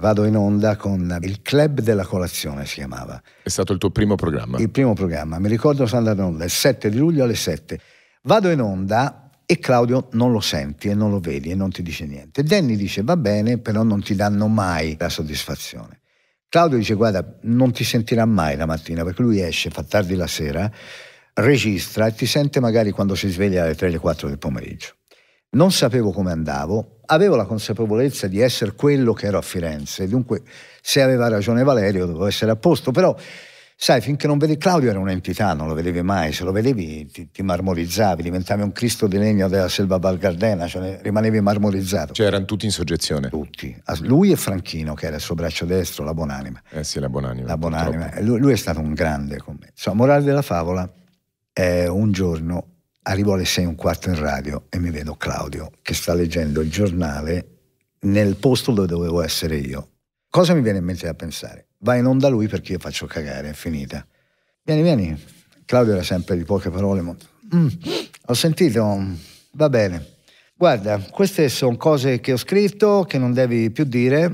vado in onda con il Club della Colazione, si chiamava. È stato il tuo primo programma? Il primo programma, mi ricordo sono andato in onda il 7 di luglio alle 7. Vado in onda e Claudio non lo senti e non lo vedi e non ti dice niente. Danny dice va bene, però non ti danno mai la soddisfazione. Claudio dice guarda, non ti sentirà mai la mattina perché lui esce, fa tardi la sera, registra e ti sente magari quando si sveglia alle 3 o 4 del pomeriggio non sapevo come andavo, avevo la consapevolezza di essere quello che ero a Firenze, dunque se aveva ragione Valerio dovevo essere a posto, però sai, finché non vedi Claudio era un'entità, non lo vedevi mai, se lo vedevi ti, ti marmorizzavi, diventavi un Cristo di legno della selva Valgardena, cioè rimanevi marmorizzato. Cioè erano tutti in soggezione? Tutti, ah, lui e Franchino che era il suo braccio destro, la buonanima. Eh sì, la buonanima. La buonanima, lui, lui, è stato un grande con me. Insomma, morale della favola, eh, un giorno arrivo alle 6 e un quarto in radio e mi vedo Claudio che sta leggendo il giornale nel posto dove dovevo essere io. Cosa mi viene in mente da pensare? Vai non da lui perché io faccio cagare, è finita. Vieni, vieni. Claudio era sempre di poche parole. Ma... Mm, ho sentito, va bene. Guarda, queste sono cose che ho scritto, che non devi più dire,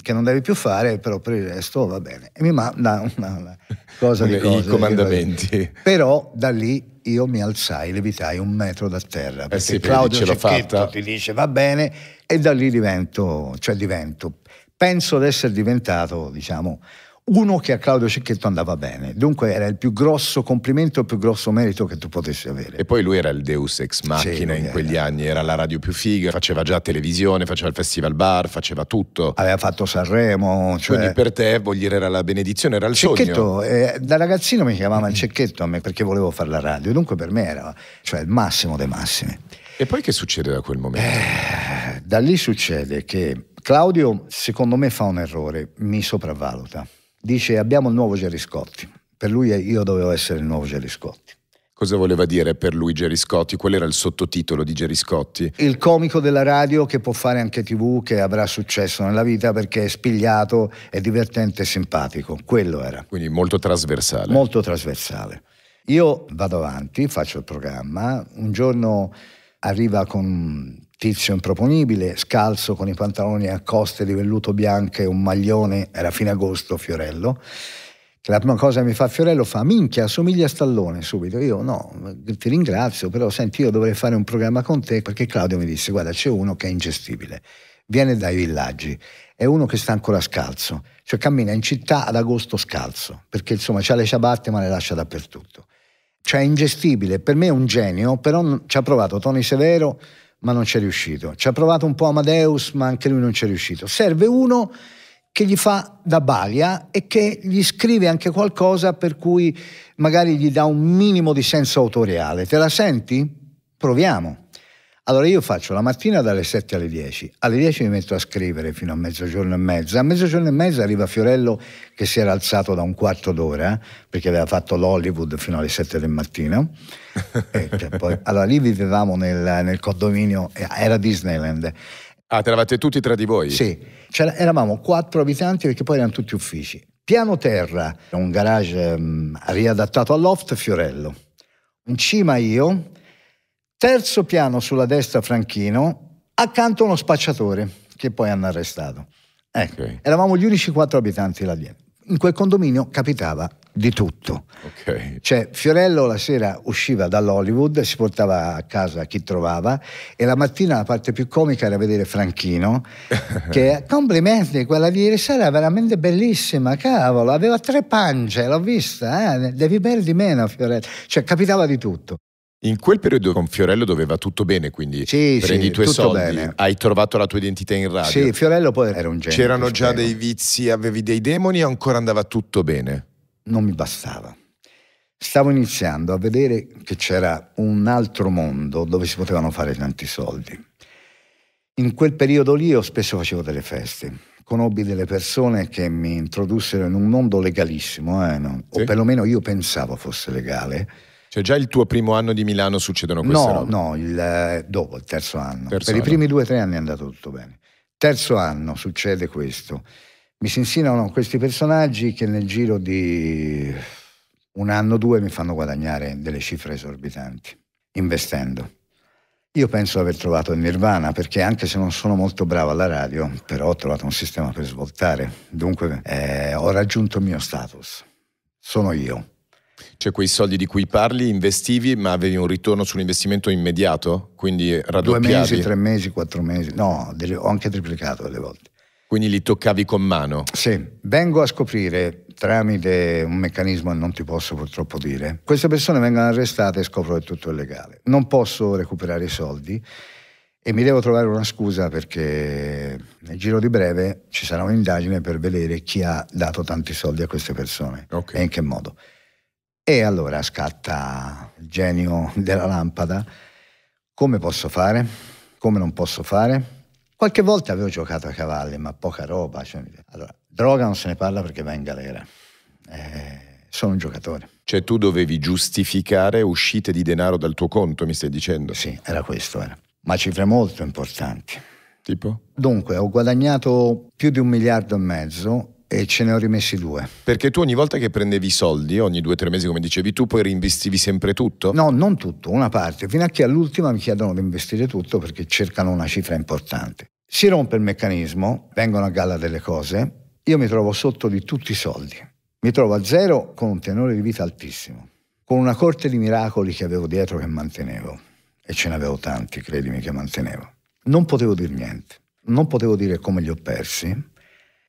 che non devi più fare, però per il resto va bene. E mi manda una, una cosa di cose. I comandamenti. Però da lì io mi alzai, levitai un metro da terra, eh perché eh sì, Claudio ce Cecchetto ti dice va bene e da lì divento, cioè divento, penso di essere diventato, diciamo, uno che a Claudio Cecchetto andava bene, dunque era il più grosso complimento, il più grosso merito che tu potessi avere. E poi lui era il deus ex machina in quegli era. anni, era la radio più figa, faceva già televisione, faceva il festival bar, faceva tutto. Aveva fatto Sanremo. Cioè... Quindi per te dire era la benedizione, era il Cecchetto, sogno. Eh, da ragazzino mi chiamava il Cecchetto a me perché volevo fare la radio, dunque per me era cioè, il massimo dei massimi. E poi che succede da quel momento? Eh, da lì succede che Claudio, secondo me, fa un errore, mi sopravvaluta dice abbiamo il nuovo Gerry Scotti. Per lui io dovevo essere il nuovo Gerry Scotti. Cosa voleva dire per lui Gerry Scotti? Qual era il sottotitolo di Gerry Scotti? Il comico della radio che può fare anche tv, che avrà successo nella vita perché è spigliato, è divertente e simpatico. Quello era. Quindi molto trasversale. Molto trasversale. Io vado avanti, faccio il programma, un giorno arriva con tizio improponibile, scalzo con i pantaloni a coste di velluto bianco e un maglione, era fine agosto Fiorello, che la prima cosa che mi fa Fiorello fa minchia, assomiglia a Stallone subito, io no, ti ringrazio, però senti io dovrei fare un programma con te perché Claudio mi disse guarda c'è uno che è ingestibile, viene dai villaggi, è uno che sta ancora scalzo, cioè cammina in città ad agosto scalzo, perché insomma ha le ciabatte ma le lascia dappertutto. Cioè è ingestibile, per me è un genio, però ci ha provato Tony Severo, ma non ci è riuscito. Ci ha provato un po' Amadeus, ma anche lui non ci è riuscito. Serve uno che gli fa da balia e che gli scrive anche qualcosa per cui magari gli dà un minimo di senso autoriale. Te la senti? Proviamo. Allora io faccio la mattina dalle 7 alle 10, alle 10 mi metto a scrivere fino a mezzogiorno e mezza, a mezzogiorno e mezza arriva Fiorello che si era alzato da un quarto d'ora perché aveva fatto l'Hollywood fino alle 7 del mattino. Cioè, poi, allora lì vivevamo nel, nel condominio, era Disneyland. Ah, te eravate tutti tra di voi? Sì, cioè, eravamo quattro abitanti perché poi erano tutti uffici. Piano terra, un garage um, riadattato loft, Fiorello. In cima io, terzo piano sulla destra Franchino, accanto a uno spacciatore che poi hanno arrestato. Ecco, okay. eravamo gli unici quattro abitanti là dentro. In quel condominio capitava di tutto. Okay. Cioè, Fiorello la sera usciva dall'Hollywood, si portava a casa chi trovava e la mattina la parte più comica era vedere Franchino che complimenti, quella di ieri sera è veramente bellissima, cavolo, aveva tre pance, l'ho vista, eh? devi bere di meno Fiorello. Cioè, capitava di tutto. In quel periodo con Fiorello doveva tutto bene, quindi sì, prendi sì, i tuoi soldi, bene. hai trovato la tua identità in radio. Sì, Fiorello poi era un genio. C'erano già spero. dei vizi, avevi dei demoni o ancora andava tutto bene? Non mi bastava. Stavo iniziando a vedere che c'era un altro mondo dove si potevano fare tanti soldi. In quel periodo lì io spesso facevo delle feste conobbi delle persone che mi introdussero in un mondo legalissimo, eh, no? sì. o perlomeno io pensavo fosse legale, cioè già il tuo primo anno di Milano succedono queste cose? no, robe? No, il, eh, dopo, il terzo anno. Terzo per anno. i primi due o tre anni è andato tutto bene. Terzo anno succede questo. Mi si insinuano questi personaggi che nel giro di un anno o due mi fanno guadagnare delle cifre esorbitanti, investendo. Io penso di aver trovato il nirvana, perché anche se non sono molto bravo alla radio, però ho trovato un sistema per svoltare. Dunque eh, ho raggiunto il mio status. Sono io cioè quei soldi di cui parli investivi ma avevi un ritorno sull'investimento immediato? Quindi raddoppiavi? Due mesi, tre mesi, quattro mesi, no, delle, ho anche triplicato delle volte. Quindi li toccavi con mano? Sì, vengo a scoprire tramite un meccanismo che non ti posso purtroppo dire. Queste persone vengono arrestate e scopro che tutto è legale. Non posso recuperare i soldi e mi devo trovare una scusa perché nel giro di breve ci sarà un'indagine per vedere chi ha dato tanti soldi a queste persone okay. e in che modo. E allora scatta il genio della lampada. Come posso fare? Come non posso fare? Qualche volta avevo giocato a cavalli, ma poca roba. Cioè, allora, droga non se ne parla perché va in galera. Eh, sono un giocatore. Cioè tu dovevi giustificare uscite di denaro dal tuo conto, mi stai dicendo? Sì, era questo, era. Ma cifre molto importanti. Tipo? Dunque, ho guadagnato più di un miliardo e mezzo e ce ne ho rimessi due. Perché tu ogni volta che prendevi i soldi, ogni due o tre mesi come dicevi tu, poi reinvestivi sempre tutto? No, non tutto, una parte, fino a che all'ultima mi chiedono di investire tutto perché cercano una cifra importante. Si rompe il meccanismo, vengono a galla delle cose, io mi trovo sotto di tutti i soldi, mi trovo a zero con un tenore di vita altissimo, con una corte di miracoli che avevo dietro che mantenevo, e ce ne avevo tanti, credimi, che mantenevo. Non potevo dire niente, non potevo dire come li ho persi,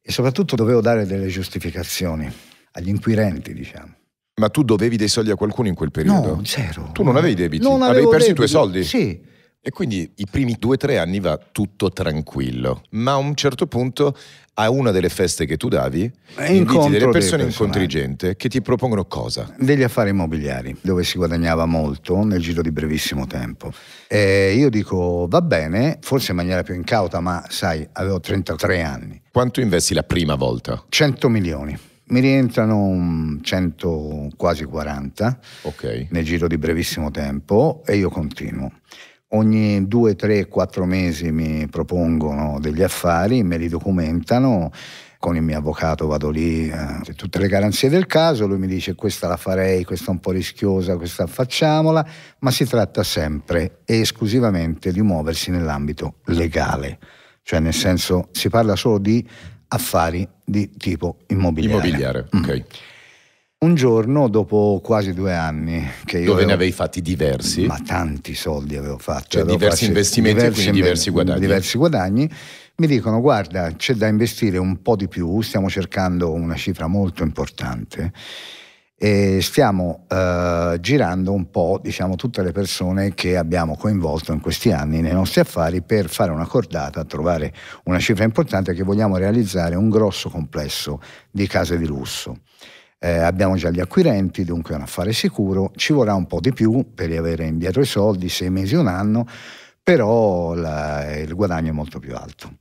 e soprattutto dovevo dare delle giustificazioni agli inquirenti, diciamo. Ma tu dovevi dei soldi a qualcuno in quel periodo? No, zero. Tu non avevi debiti? Non avevi perso debiti. i tuoi soldi? Sì. E quindi i primi due o tre anni va tutto tranquillo, ma a un certo punto a una delle feste che tu davi eh, inviti delle persone incontri gente che ti propongono cosa? Degli affari immobiliari dove si guadagnava molto nel giro di brevissimo tempo e io dico va bene forse in maniera più incauta ma sai avevo 33 anni quanto investi la prima volta? 100 milioni mi rientrano 100 quasi 40 okay. nel giro di brevissimo tempo e io continuo ogni 2, 3, 4 mesi mi propongono degli affari, me li documentano con il mio avvocato vado lì, eh, tutte le garanzie del caso, lui mi dice questa la farei, questa è un po' rischiosa, questa facciamola, ma si tratta sempre e esclusivamente di muoversi nell'ambito legale, cioè nel senso si parla solo di affari di tipo immobiliare. Immobiliare, mm. ok. Mm. Un giorno, dopo quasi due anni, che io. Dove avevo, ne avevi fatti diversi? Ma tanti soldi avevo fatto. Cioè avevo diversi investimenti diversi, quindi diversi guadagni. Diversi guadagni. Mi dicono: guarda, c'è da investire un po' di più, stiamo cercando una cifra molto importante. E stiamo eh, girando un po' diciamo, tutte le persone che abbiamo coinvolto in questi anni nei nostri affari per fare una cordata, trovare una cifra importante che vogliamo realizzare un grosso complesso di case di lusso eh, abbiamo già gli acquirenti, dunque è un affare sicuro, ci vorrà un po' di più per riavere indietro i soldi, sei mesi, un anno, però la, il guadagno è molto più alto.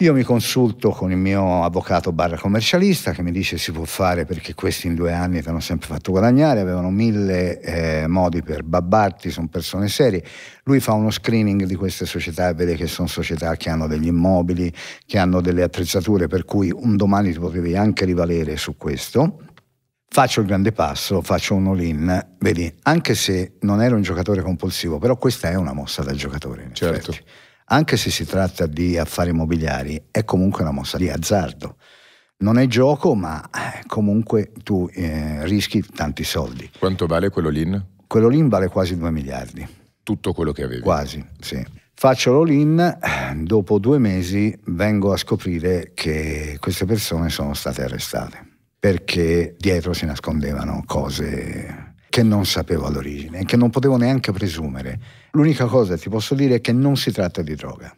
Io mi consulto con il mio avvocato barra commercialista che mi dice si può fare perché questi in due anni ti hanno sempre fatto guadagnare, avevano mille eh, modi per babbarti, sono persone serie. Lui fa uno screening di queste società e vede che sono società che hanno degli immobili, che hanno delle attrezzature per cui un domani ti potevi anche rivalere su questo faccio il grande passo, faccio un all-in, vedi, anche se non ero un giocatore compulsivo, però questa è una mossa del giocatore. certo. Effetti anche se si tratta di affari immobiliari, è comunque una mossa di azzardo. Non è gioco, ma eh, comunque tu eh, rischi tanti soldi. Quanto vale quello lì? Quello lì vale quasi 2 miliardi. Tutto quello che avevi? Quasi, sì. Faccio l'all-in, eh, dopo due mesi vengo a scoprire che queste persone sono state arrestate perché dietro si nascondevano cose che non sapevo all'origine e che non potevo neanche presumere. L'unica cosa che ti posso dire è che non si tratta di droga.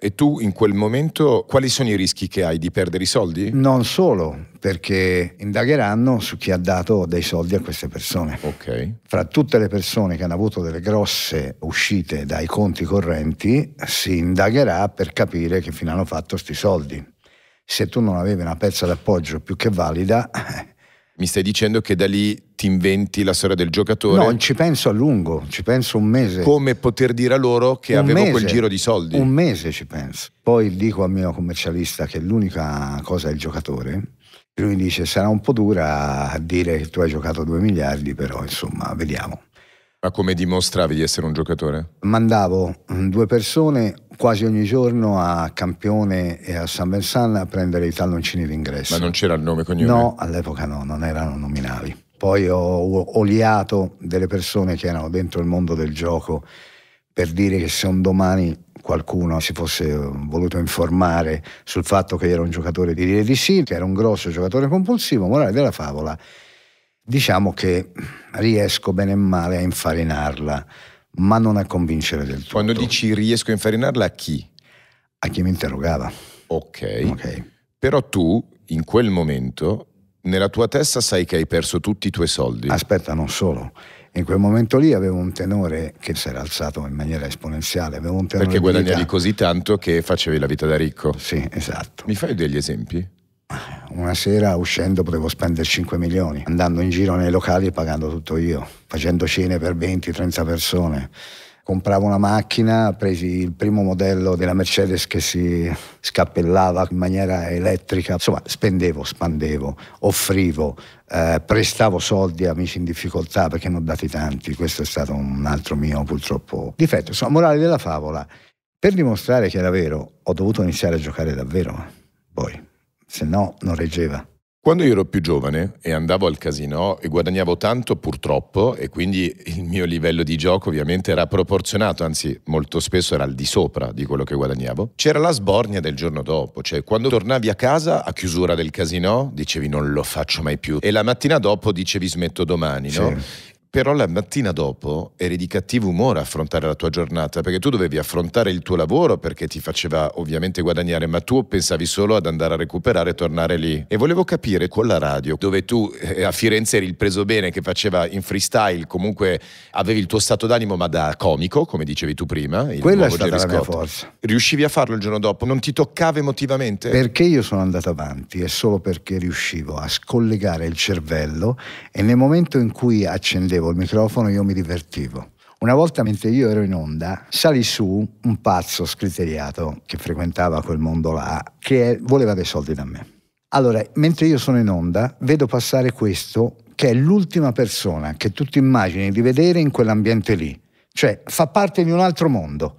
E tu in quel momento quali sono i rischi che hai di perdere i soldi? Non solo, perché indagheranno su chi ha dato dei soldi a queste persone. Ok. Fra tutte le persone che hanno avuto delle grosse uscite dai conti correnti, si indagherà per capire che fine hanno fatto questi soldi. Se tu non avevi una pezza d'appoggio più che valida, mi stai dicendo che da lì ti inventi la storia del giocatore? No, ci penso a lungo, ci penso un mese. Come poter dire a loro che un avevo mese, quel giro di soldi? Un mese ci penso. Poi dico al mio commercialista che l'unica cosa è il giocatore. Lui mi dice sarà un po' dura a dire che tu hai giocato 2 miliardi, però insomma, vediamo. Ma come dimostravi di essere un giocatore? Mandavo mm, due persone quasi ogni giorno a Campione e a San Bensan a prendere i talloncini d'ingresso. Ma non c'era il nome e cognome? No, all'epoca no, non erano nominali. Poi ho oliato delle persone che erano dentro il mondo del gioco per dire che se un domani qualcuno si fosse voluto informare sul fatto che io ero un giocatore di dire di sì, che era un grosso giocatore compulsivo, morale della favola, diciamo che riesco bene o male a infarinarla, ma non a convincere del tutto. Quando dici riesco a infarinarla, a chi? A chi mi interrogava. Ok. okay. Però tu, in quel momento, nella tua testa sai che hai perso tutti i tuoi soldi. Aspetta, non solo. In quel momento lì avevo un tenore che si era alzato in maniera esponenziale. Perché guadagnavi così tanto che facevi la vita da ricco. Sì, esatto. Mi fai degli esempi? Una sera uscendo potevo spendere 5 milioni, andando in giro nei locali e pagando tutto io, facendo cene per 20-30 persone. Compravo una macchina, presi il primo modello della Mercedes che si scappellava in maniera elettrica. Insomma, spendevo, spandevo, offrivo, eh, prestavo soldi a amici in difficoltà perché ne ho dati tanti. Questo è stato un altro mio, purtroppo, difetto. Insomma, morale della favola. Per dimostrare che era vero, ho dovuto iniziare a giocare davvero. Poi se no non reggeva. Quando io ero più giovane e andavo al casino e guadagnavo tanto purtroppo e quindi il mio livello di gioco ovviamente era proporzionato, anzi molto spesso era al di sopra di quello che guadagnavo, c'era la sbornia del giorno dopo, cioè quando tornavi a casa a chiusura del casino dicevi non lo faccio mai più e la mattina dopo dicevi smetto domani, no? Sì. Però la mattina dopo eri di cattivo umore a affrontare la tua giornata, perché tu dovevi affrontare il tuo lavoro perché ti faceva ovviamente guadagnare, ma tu pensavi solo ad andare a recuperare e tornare lì. E volevo capire con la radio, dove tu eh, a Firenze eri il preso bene che faceva in freestyle, comunque avevi il tuo stato d'animo, ma da comico, come dicevi tu prima. Quella è stata la mia forza. Riuscivi a farlo il giorno dopo? Non ti toccava emotivamente? Perché io sono andato avanti È solo perché riuscivo a scollegare il cervello e nel momento in cui accendevo il microfono io mi divertivo. Una volta mentre io ero in onda, salì su un pazzo scriteriato che frequentava quel mondo là, che voleva dei soldi da me. Allora, mentre io sono in onda, vedo passare questo, che è l'ultima persona che tu ti immagini di vedere in quell'ambiente lì. Cioè, fa parte di un altro mondo.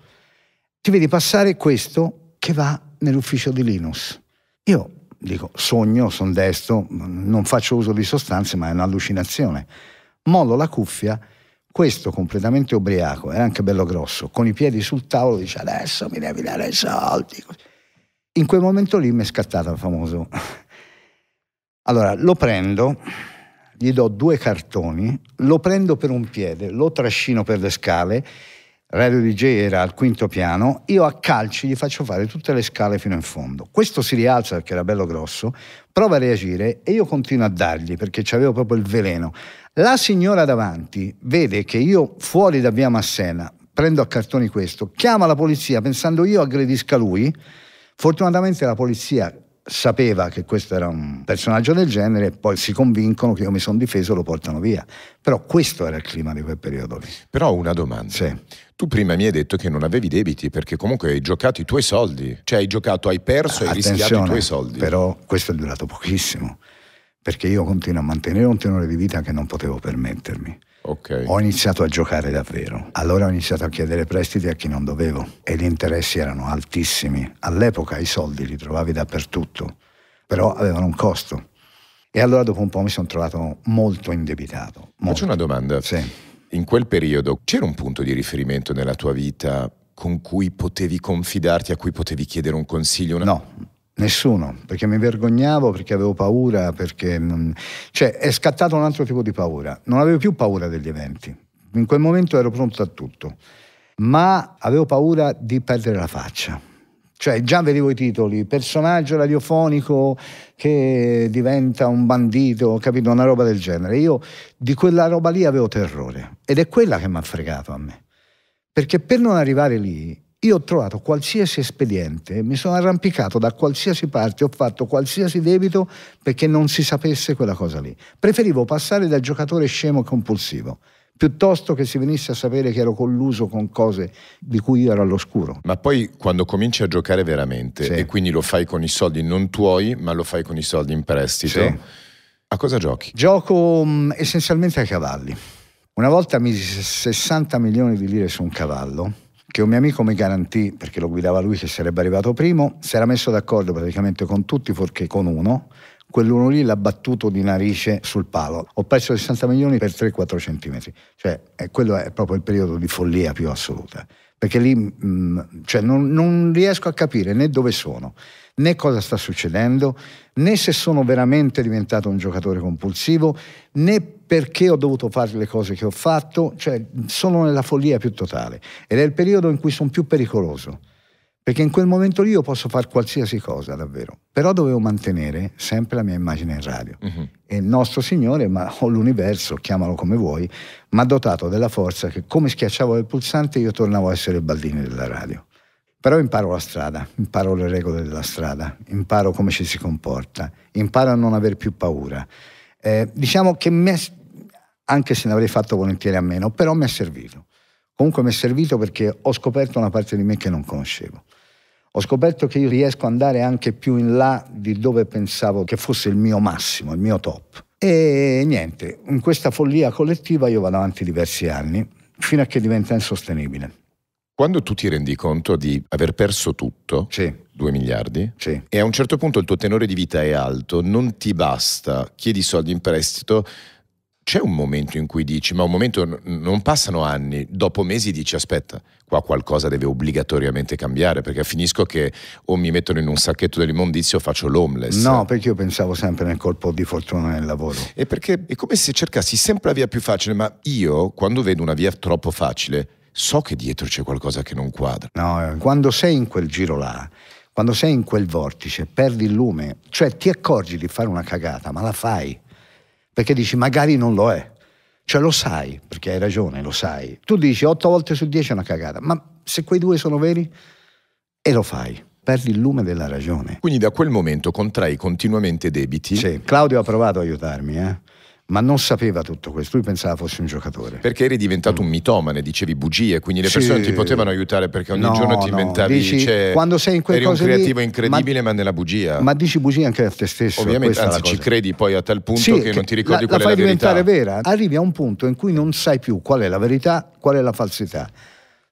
Ti vedi passare questo che va nell'ufficio di Linus. Io dico, sogno, sono destro, non faccio uso di sostanze, ma è un'allucinazione mollo la cuffia, questo completamente ubriaco, era anche bello grosso, con i piedi sul tavolo dice adesso mi devi dare i soldi. In quel momento lì mi è scattato il famoso. Allora lo prendo, gli do due cartoni, lo prendo per un piede, lo trascino per le scale, Radio DJ era al quinto piano, io a calci gli faccio fare tutte le scale fino in fondo. Questo si rialza perché era bello grosso, prova a reagire e io continuo a dargli perché c'avevo proprio il veleno. La signora davanti vede che io fuori da via Massena prendo a cartoni questo, chiama la polizia pensando io aggredisca lui. Fortunatamente la polizia sapeva che questo era un personaggio del genere, e poi si convincono che io mi sono difeso e lo portano via. Però questo era il clima di quel periodo lì. Però una domanda. Sì. Tu prima mi hai detto che non avevi debiti perché comunque hai giocato i tuoi soldi, cioè hai giocato, hai perso e hai rischiato i tuoi soldi. Però questo è durato pochissimo perché io continuo a mantenere un tenore di vita che non potevo permettermi. Okay. Ho iniziato a giocare davvero. Allora ho iniziato a chiedere prestiti a chi non dovevo e gli interessi erano altissimi. All'epoca i soldi li trovavi dappertutto, però avevano un costo. E allora dopo un po' mi sono trovato molto indebitato. Molto. Faccio una domanda. Sì. In quel periodo c'era un punto di riferimento nella tua vita con cui potevi confidarti, a cui potevi chiedere un consiglio? Una... No, Nessuno, perché mi vergognavo, perché avevo paura, perché... Mm, cioè, è scattato un altro tipo di paura. Non avevo più paura degli eventi. In quel momento ero pronto a tutto. Ma avevo paura di perdere la faccia. Cioè, già vedevo i titoli, personaggio radiofonico che diventa un bandito, capito? Una roba del genere. Io di quella roba lì avevo terrore. Ed è quella che mi ha fregato a me. Perché per non arrivare lì io ho trovato qualsiasi espediente, mi sono arrampicato da qualsiasi parte, ho fatto qualsiasi debito perché non si sapesse quella cosa lì. Preferivo passare dal giocatore scemo e compulsivo piuttosto che si venisse a sapere che ero colluso con cose di cui io ero all'oscuro. Ma poi quando cominci a giocare veramente sì. e quindi lo fai con i soldi non tuoi, ma lo fai con i soldi in prestito, sì. a cosa giochi? Gioco um, essenzialmente a cavalli. Una volta misi 60 milioni di lire su un cavallo che un mio amico mi garantì, perché lo guidava lui che sarebbe arrivato primo, si era messo d'accordo praticamente con tutti fuorché con uno, quell'uno lì l'ha battuto di narice sul palo. Ho perso 60 milioni per 3-4 centimetri. Cioè, eh, quello è proprio il periodo di follia più assoluta. Perché lì mh, mm, cioè non, non riesco a capire né dove sono, né cosa sta succedendo, né se sono veramente diventato un giocatore compulsivo, né perché ho dovuto fare le cose che ho fatto, cioè sono nella follia più totale ed è il periodo in cui sono più pericoloso, perché in quel momento lì io posso fare qualsiasi cosa davvero, però dovevo mantenere sempre la mia immagine in radio uh-huh. e il nostro Signore, ma, o l'universo, chiamalo come vuoi, mi ha dotato della forza che come schiacciavo il pulsante io tornavo a essere il baldini della radio. Però imparo la strada, imparo le regole della strada, imparo come ci si comporta, imparo a non aver più paura. Eh, diciamo che mi è, anche se ne avrei fatto volentieri a meno, però mi è servito. Comunque mi è servito perché ho scoperto una parte di me che non conoscevo. Ho scoperto che io riesco ad andare anche più in là di dove pensavo che fosse il mio massimo, il mio top. E niente, in questa follia collettiva io vado avanti diversi anni, fino a che diventa insostenibile. Quando tu ti rendi conto di aver perso tutto, sì. 2 miliardi, sì. e a un certo punto il tuo tenore di vita è alto, non ti basta, chiedi soldi in prestito, c'è un momento in cui dici, ma un momento non passano anni, dopo mesi dici aspetta, qua qualcosa deve obbligatoriamente cambiare perché finisco che o mi mettono in un sacchetto dell'immondizia o faccio l'homeless. No, perché io pensavo sempre nel colpo di fortuna nel lavoro. E perché è come se cercassi sempre la via più facile, ma io quando vedo una via troppo facile so che dietro c'è qualcosa che non quadra. No, eh, quando sei in quel giro là, quando sei in quel vortice, perdi il lume, cioè ti accorgi di fare una cagata, ma la fai, perché dici magari non lo è. Cioè lo sai, perché hai ragione, lo sai. Tu dici otto volte su dieci è una cagata, ma se quei due sono veri, e lo fai perdi il lume della ragione. Quindi da quel momento contrai continuamente debiti. Sì, Claudio ha provato a aiutarmi, eh? ma non sapeva tutto questo, lui pensava fosse un giocatore. Perché eri diventato mm. un mitomane, dicevi bugie, quindi le persone sì. ti potevano aiutare perché ogni no, giorno ti no. inventavi, dici, cioè, quando sei in eri un creativo lì, incredibile ma, ma, nella bugia. Ma dici bugie anche a te stesso. Ovviamente, anzi ci credi poi a tal punto sì, che, che, non ti ricordi la, qual la è la verità. La diventare vera, arrivi a un punto in cui non sai più qual è la verità, qual è la falsità.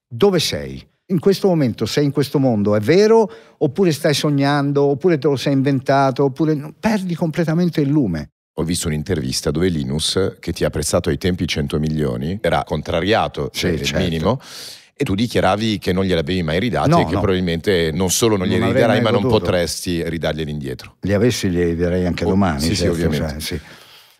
Dove sei? in questo momento sei in questo mondo, è vero? Oppure stai sognando, oppure te lo sei inventato, oppure perdi completamente il lume. Ho visto un'intervista dove Linus, che ti ha prestato ai tempi 100 milioni, era contrariato, cioè il certo. minimo, e tu dichiaravi che non gliel'avevi mai ridati no, e che no. probabilmente non solo non glieli ridarai, ma potuto. non potresti ridarglieli indietro. Li avessi, li riderei anche oh, domani. Sì, certo, sì, ovviamente. Cioè, sì.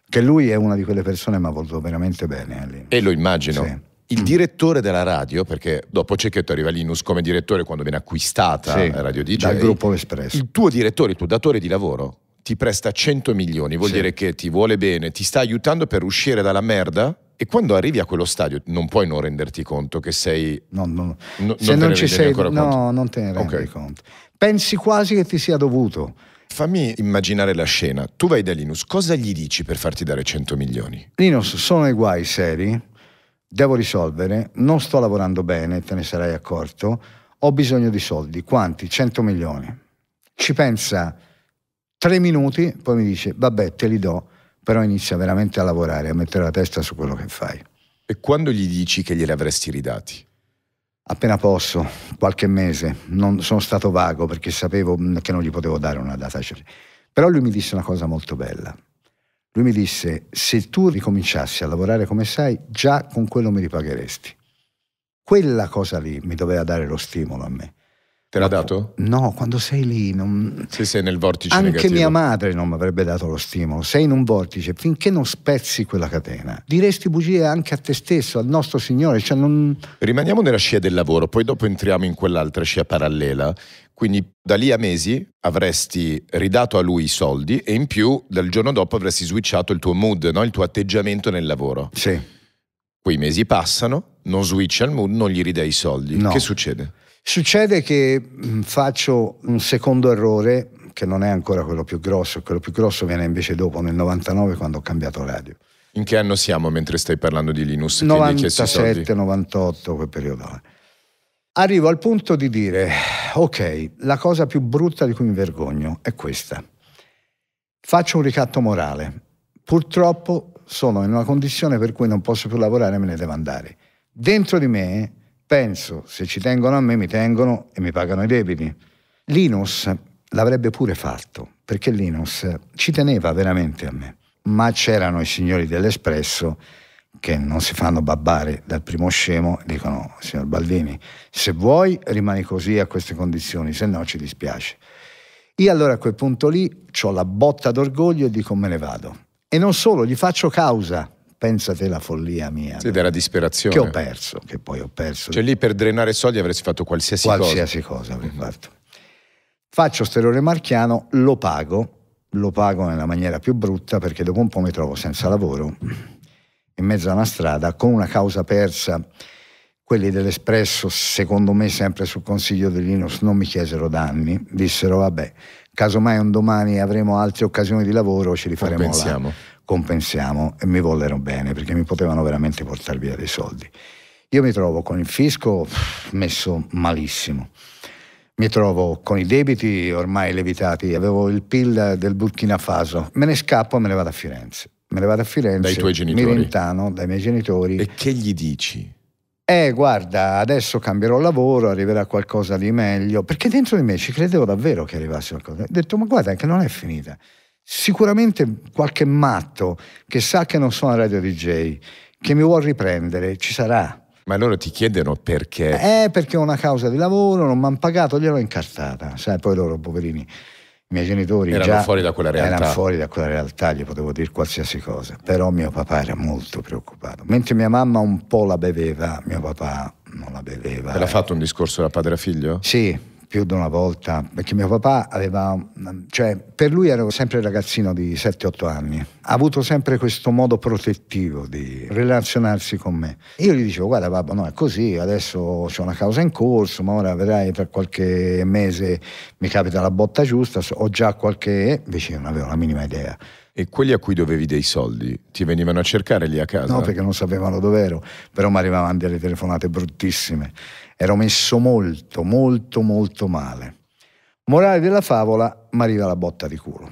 Che lui è una di quelle persone, mi ha voluto veramente bene. Eh, Linus. E lo immagino. Sì. Il direttore della radio, perché dopo Cecchetto arriva Linus come direttore quando viene acquistata sì, Radio DJ. Dal gruppo Espresso. Il tuo direttore, il tuo datore di lavoro, ti presta 100 milioni, vuol sì. dire che ti vuole bene, ti sta aiutando per uscire dalla merda e quando arrivi a quello stadio non puoi non renderti conto che sei... No, no. no Se non, non ci sei, no, conto. non te ne rendi okay. conto. Pensi quasi che ti sia dovuto. Fammi immaginare la scena. Tu vai da Linus, cosa gli dici per farti dare 100 milioni? Linus, sono i guai seri, devo risolvere, non sto lavorando bene, te ne sarai accorto, ho bisogno di soldi. Quanti? 100 milioni. Ci pensa Tre minuti, poi mi dice, vabbè, te li do, però inizia veramente a lavorare, a mettere la testa su quello che fai. E quando gli dici che glieli avresti ridati? Appena posso, qualche mese. Non, sono stato vago perché sapevo mm, che non gli potevo dare una data. Però lui mi disse una cosa molto bella. Lui mi disse, se tu ricominciassi a lavorare come sai, già con quello mi ripagheresti. Quella cosa lì mi doveva dare lo stimolo a me. Te l'ha dato? No, quando sei lì... Non... Se sei nel vortice Anche negativo. mia madre non mi avrebbe dato lo stimolo. Sei in un vortice, finché non spezzi quella catena. Diresti bugie anche a te stesso, al nostro Signore. Cioè non... Rimaniamo nella scia del lavoro, poi dopo entriamo in quell'altra scia parallela. Quindi da lì a mesi avresti ridato a lui i soldi e in più dal giorno dopo avresti switchato il tuo mood, no? il tuo atteggiamento nel lavoro. Sì. Quei mesi passano, non switcha il mood, non gli ridai i soldi. No. Che succede? Succede che mm, faccio un secondo errore, che non è ancora quello più grosso, quello più grosso viene invece dopo, nel 99 quando ho cambiato radio. In che anno siamo mentre stai parlando di Linus? 97-98, quel periodo. Arrivo al punto di dire, ok, la cosa più brutta di cui mi vergogno è questa. Faccio un ricatto morale. Purtroppo sono in una condizione per cui non posso più lavorare e me ne devo andare. Dentro di me penso, se ci tengono a me, mi tengono e mi pagano i debiti. Linus l'avrebbe pure fatto, perché Linus ci teneva veramente a me, ma c'erano i signori dell'Espresso che non si fanno babbare dal primo scemo, dicono, signor Baldini, se vuoi rimani così a queste condizioni, se no ci dispiace. Io allora a quel punto lì ho la botta d'orgoglio e dico me ne vado. E non solo, gli faccio causa pensate la follia mia. Sì, della disperazione. Che ho perso, che poi ho perso. Cioè lì per drenare soldi avresti fatto qualsiasi, qualsiasi cosa. Qualsiasi cosa avrei mm-hmm. fatto. Faccio sterore marchiano, lo pago, lo pago nella maniera più brutta perché dopo un po' mi trovo senza lavoro, in mezzo a una strada, con una causa persa. Quelli dell'Espresso, secondo me, sempre sul consiglio di Linus, non mi chiesero danni, dissero vabbè, casomai un domani avremo altre occasioni di lavoro, ce li faremo Pensiamo. là compensiamo e mi vollero bene perché mi potevano veramente portare via dei soldi. Io mi trovo con il fisco messo malissimo, mi trovo con i debiti ormai levitati, avevo il PIL del Burkina Faso, me ne scappo e me ne vado a Firenze. Me ne vado a Firenze, dai tuoi genitori. mi lontano dai miei genitori. E che gli dici? Eh, guarda, adesso cambierò lavoro, arriverà qualcosa di meglio, perché dentro di me ci credevo davvero che arrivasse qualcosa. Ho detto, ma guarda, che non è finita sicuramente qualche matto che sa che non sono radio DJ, che mi vuol riprendere, ci sarà. Ma loro ti chiedono perché? Eh, perché ho una causa di lavoro, non mi hanno pagato, gliel'ho incartata. Sai, poi loro, poverini, i miei genitori erano già fuori da quella realtà. Erano fuori da quella realtà, gli potevo dire qualsiasi cosa. Però mio papà era molto preoccupato. Mentre mia mamma un po' la beveva, mio papà non la beveva. Te l'ha eh. fatto un discorso da padre a figlio? Sì, più di una volta, perché mio papà aveva, cioè per lui ero sempre ragazzino di 7-8 anni, ha avuto sempre questo modo protettivo di relazionarsi con me. Io gli dicevo guarda babbo, no è così, adesso c'è una causa in corso, ma ora vedrai tra qualche mese mi capita la botta giusta, ho già qualche, invece non avevo la minima idea. E quelli a cui dovevi dei soldi ti venivano a cercare lì a casa? No, perché non sapevano dove ero, però mi arrivavano delle telefonate bruttissime Ero messo molto, molto, molto male. Morale della favola, ma arriva la botta di culo.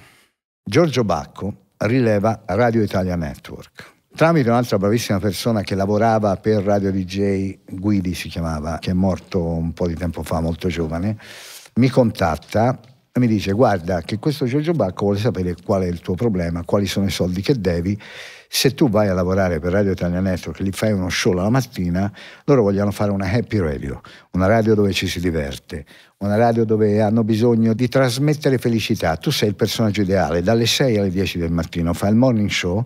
Giorgio Bacco rileva Radio Italia Network. Tramite un'altra bravissima persona che lavorava per Radio DJ, Guidi si chiamava, che è morto un po' di tempo fa, molto giovane, mi contatta e mi dice guarda che questo Giorgio Bacco vuole sapere qual è il tuo problema, quali sono i soldi che devi, se tu vai a lavorare per Radio Italia Network, gli fai uno show la mattina, loro vogliono fare una happy radio, una radio dove ci si diverte, una radio dove hanno bisogno di trasmettere felicità. Tu sei il personaggio ideale, dalle 6 alle 10 del mattino fai il morning show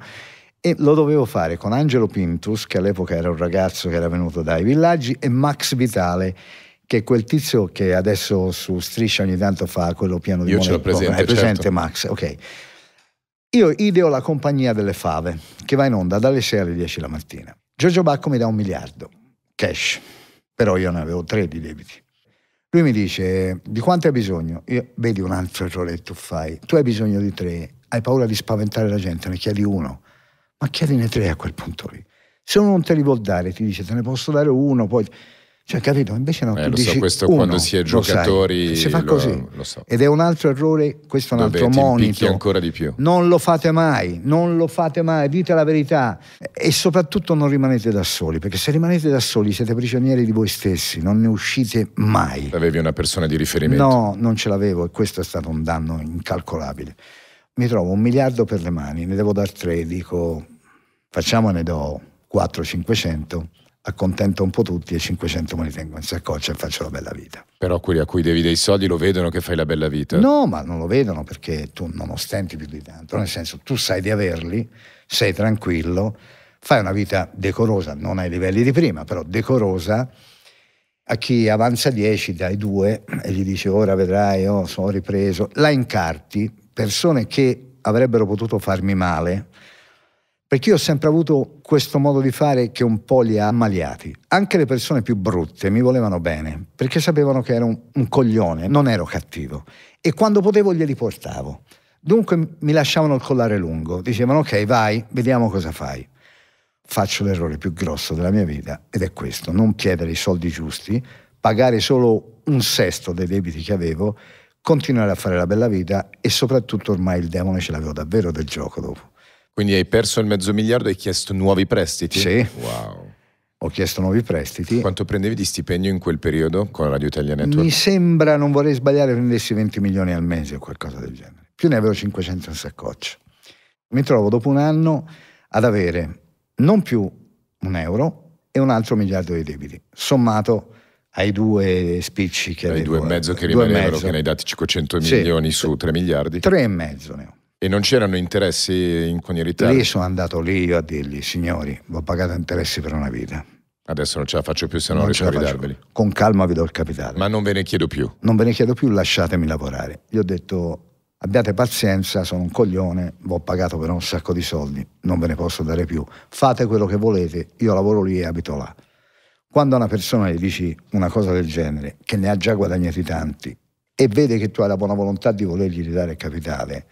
e lo dovevo fare con Angelo Pintus, che all'epoca era un ragazzo che era venuto dai villaggi, e Max Vitale che è quel tizio che adesso su Striscia ogni tanto fa quello piano di Io ce l'ho presente, è presente certo. Max, ok. Io ideo la compagnia delle fave, che va in onda dalle 6 alle 10 la mattina. Giorgio Bacco mi dà un miliardo, cash, però io ne avevo tre di debiti. Lui mi dice, di quanto hai bisogno? Io, vedi un altro errore fai, tu hai bisogno di tre, hai paura di spaventare la gente, ne chiedi uno, ma chiedine tre a quel punto lì. Se uno non te li vuol dare, ti dice, te ne posso dare uno, poi... Cioè, capito? Invece no, eh, tu lo dici, so, questo uno, quando si è giocatori si fa lo, così. Lo so. Ed è un altro errore, questo è un Dove altro monito. ancora di più. Non lo fate mai, non lo fate mai, dite la verità e soprattutto non rimanete da soli, perché se rimanete da soli siete prigionieri di voi stessi, non ne uscite mai. Avevi una persona di riferimento? No, non ce l'avevo e questo è stato un danno incalcolabile. Mi trovo un miliardo per le mani, ne devo dar tre, dico facciamone do 4-500 accontento un po' tutti e 500 me li tengo in saccoccia e faccio la bella vita. Però quelli a cui devi dei soldi lo vedono che fai la bella vita? No, ma non lo vedono perché tu non ostenti più di tanto, nel senso tu sai di averli, sei tranquillo, fai una vita decorosa, non ai livelli di prima, però decorosa. A chi avanza 10 dai 2 e gli dice ora vedrai, oh, sono ripreso, la incarti, persone che avrebbero potuto farmi male, perché io ho sempre avuto questo modo di fare che un po' li ha ammaliati. Anche le persone più brutte mi volevano bene, perché sapevano che ero un, un coglione, non ero cattivo. E quando potevo glieli portavo. Dunque mi lasciavano il collare lungo, dicevano ok vai, vediamo cosa fai. Faccio l'errore più grosso della mia vita ed è questo, non chiedere i soldi giusti, pagare solo un sesto dei debiti che avevo, continuare a fare la bella vita e soprattutto ormai il demone ce l'avevo davvero del gioco dopo. Quindi hai perso il mezzo miliardo e hai chiesto nuovi prestiti? Sì. Wow. Ho chiesto nuovi prestiti. Quanto prendevi di stipendio in quel periodo con Radio Italia Network? Mi sembra, non vorrei sbagliare, prendessi 20 milioni al mese o qualcosa del genere. Più ne avevo 500 in saccoccia. Mi trovo dopo un anno ad avere non più un euro e un altro miliardo di debiti, sommato ai due spicci che avevo. Ai due e mezzo che rimanevano, che ne hai dati 500 sì, milioni su 3 miliardi? 3 e mezzo ne ho. E non c'erano interessi in conialità? Lì sono andato lì io a dirgli, signori, vi ho pagato interessi per una vita. Adesso non ce la faccio più se non, non riesco a ridarveli. Con calma vi do il capitale. Ma non ve ne chiedo più. Non ve ne chiedo più, lasciatemi lavorare. Gli ho detto, abbiate pazienza, sono un coglione, vi ho pagato per un sacco di soldi, non ve ne posso dare più. Fate quello che volete, io lavoro lì e abito là. Quando a una persona gli dici una cosa del genere, che ne ha già guadagnati tanti, e vede che tu hai la buona volontà di volergli ridare il capitale,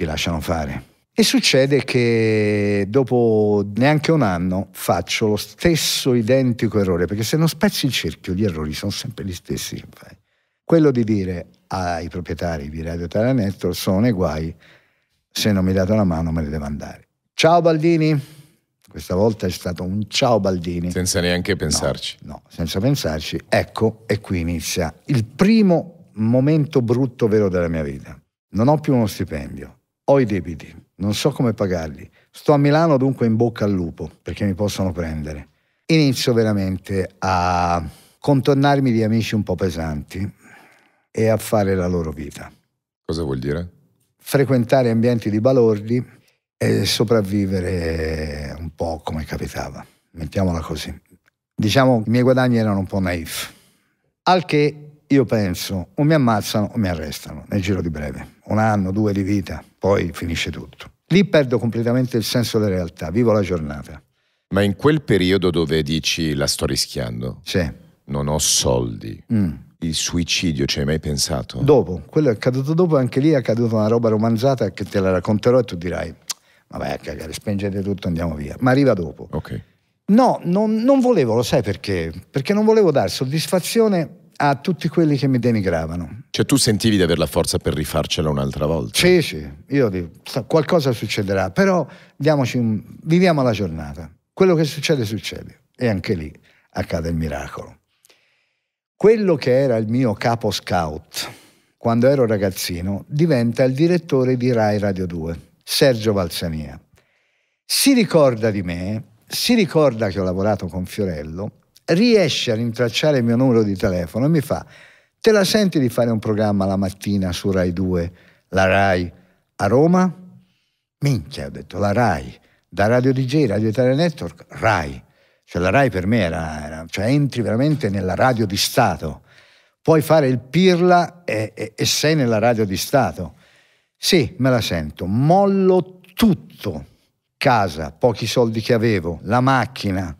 ti lasciano fare. E succede che dopo neanche un anno faccio lo stesso identico errore, perché se non spezzi il cerchio gli errori sono sempre gli stessi Quello di dire ai proprietari di Radio Taranetto sono nei guai, se non mi date una mano me ne devo andare. Ciao Baldini! Questa volta è stato un ciao Baldini. Senza neanche pensarci. No, no senza pensarci. Ecco, e qui inizia il primo momento brutto vero della mia vita. Non ho più uno stipendio, ho i debiti, non so come pagarli. Sto a Milano dunque in bocca al lupo perché mi possono prendere. Inizio veramente a contornarmi di amici un po' pesanti e a fare la loro vita. Cosa vuol dire? Frequentare ambienti di balordi e sopravvivere un po' come capitava, mettiamola così. Diciamo che i miei guadagni erano un po' naif. Al che io penso, o mi ammazzano o mi arrestano nel giro di breve, un anno, due di vita poi finisce tutto. Lì perdo completamente il senso della realtà, vivo la giornata. Ma in quel periodo dove dici la sto rischiando, sì. non ho soldi, mm. il suicidio ci hai mai pensato? Dopo, quello è accaduto dopo, anche lì è accaduta una roba romanzata che te la racconterò e tu dirai, vabbè cagare, spengete tutto, andiamo via. Ma arriva dopo. Ok. No, non, non volevo, lo sai perché? Perché non volevo dare soddisfazione a tutti quelli che mi denigravano. Cioè tu sentivi di avere la forza per rifarcela un'altra volta? Sì, sì, io dico, qualcosa succederà, però un, viviamo la giornata. Quello che succede succede e anche lì accade il miracolo. Quello che era il mio capo scout quando ero ragazzino diventa il direttore di Rai Radio 2, Sergio Valsania. Si ricorda di me, si ricorda che ho lavorato con Fiorello riesce a rintracciare il mio numero di telefono e mi fa, te la senti di fare un programma la mattina su Rai 2, la Rai a Roma? Minchia, ho detto, la Rai, da Radio DJ, Radio Italia Network, Rai. Cioè la Rai per me era, era cioè entri veramente nella radio di Stato, puoi fare il pirla e, e, e sei nella radio di Stato. Sì, me la sento, mollo tutto, casa, pochi soldi che avevo, la macchina,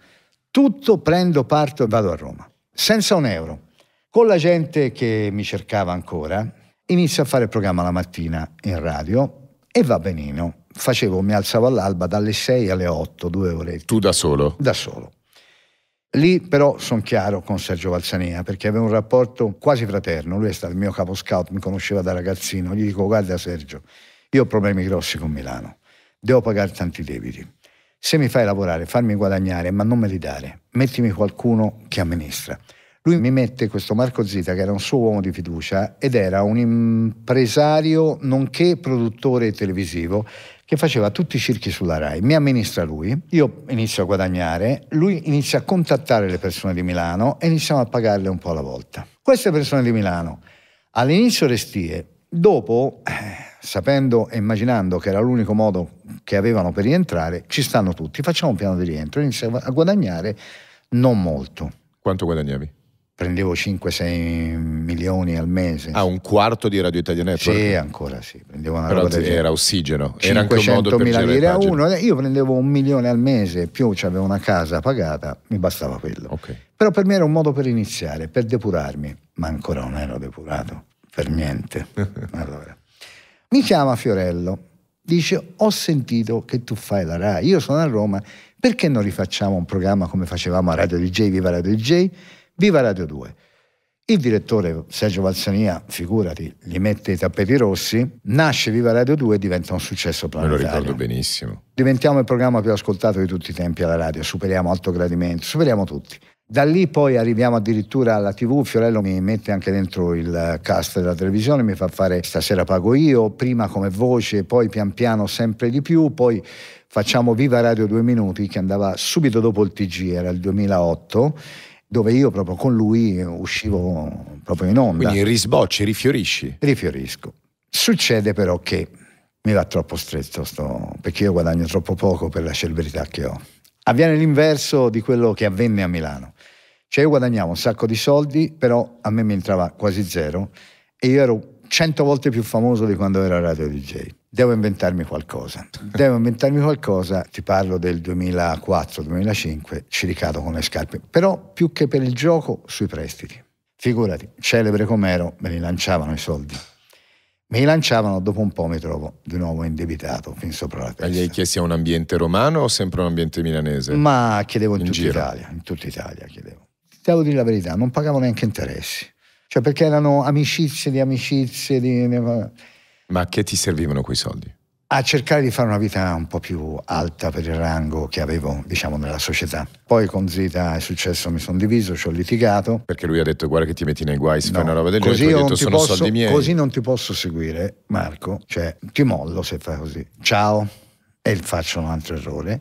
tutto prendo, parto e vado a Roma, senza un euro. Con la gente che mi cercava ancora, inizio a fare il programma la mattina in radio e va benino. Facevo, mi alzavo all'alba dalle 6 alle 8, due ore. Tu da solo? Da solo. Lì però sono chiaro con Sergio Valsania perché avevo un rapporto quasi fraterno, lui è stato il mio capo scout, mi conosceva da ragazzino, gli dico guarda Sergio, io ho problemi grossi con Milano, devo pagare tanti debiti se mi fai lavorare, farmi guadagnare, ma non me li dare, mettimi qualcuno che amministra. Lui mi mette questo Marco Zita, che era un suo uomo di fiducia ed era un impresario nonché produttore televisivo che faceva tutti i circhi sulla RAI. Mi amministra lui, io inizio a guadagnare, lui inizia a contattare le persone di Milano e iniziamo a pagarle un po' alla volta. Queste persone di Milano all'inizio restie, dopo eh, sapendo e immaginando che era l'unico modo che avevano per rientrare, ci stanno tutti, facciamo un piano di rientro, iniziamo a guadagnare non molto. Quanto guadagnavi? Prendevo 5-6 milioni al mese. Ah, un quarto di Radio Italia Network? Sì, ancora sì. Prendevo una Però roba era ossigeno. Era anche un modo per girare lire a uno. Eh, io prendevo un milione al mese, più avevo una casa pagata, mi bastava quello. Okay. Però per me era un modo per iniziare, per depurarmi. Ma ancora non ero depurato, per niente. allora mi chiama Fiorello, dice ho sentito che tu fai la RAI, io sono a Roma, perché non rifacciamo un programma come facevamo a Radio DJ, Viva Radio DJ, Viva Radio 2? Il direttore Sergio Valsania, figurati, gli mette i tappeti rossi, nasce Viva Radio 2 e diventa un successo planetario. Me lo ricordo benissimo. Diventiamo il programma più ascoltato di tutti i tempi alla radio, superiamo alto gradimento, superiamo tutti. Da lì poi arriviamo addirittura alla TV, Fiorello mi mette anche dentro il cast della televisione, mi fa fare stasera pago io, prima come voce, poi pian piano sempre di più, poi facciamo Viva Radio Due Minuti che andava subito dopo il TG, era il 2008, dove io proprio con lui uscivo proprio in onda. Quindi risbocci, rifiorisci. Rifiorisco. Succede però che mi va troppo stretto, sto, perché io guadagno troppo poco per la celebrità che ho avviene l'inverso di quello che avvenne a Milano. Cioè io guadagnavo un sacco di soldi, però a me mi entrava quasi zero e io ero cento volte più famoso di quando ero a Radio DJ. Devo inventarmi qualcosa. Devo inventarmi qualcosa, ti parlo del 2004-2005, ci ricado con le scarpe, però più che per il gioco sui prestiti. Figurati, celebre com'ero, me li lanciavano i soldi mi lanciavano, dopo un po' mi trovo di nuovo indebitato fin sopra la testa. E gli hai chiesti a un ambiente romano o sempre un ambiente milanese? Ma chiedevo in, in tutta Italia, in tutta Italia chiedevo. Devo dire la verità, non pagavo neanche interessi, cioè perché erano amicizie di amicizie di... Ma a che ti servivano quei soldi? a cercare di fare una vita un po' più alta per il rango che avevo, diciamo, nella società. Poi con Zita è successo, mi sono diviso, ci ho litigato. Perché lui ha detto guarda che ti metti nei guai se no, fai una roba del così genere, detto, sono posso, soldi miei. Così non ti posso seguire, Marco, cioè ti mollo se fai così. Ciao, e faccio un altro errore.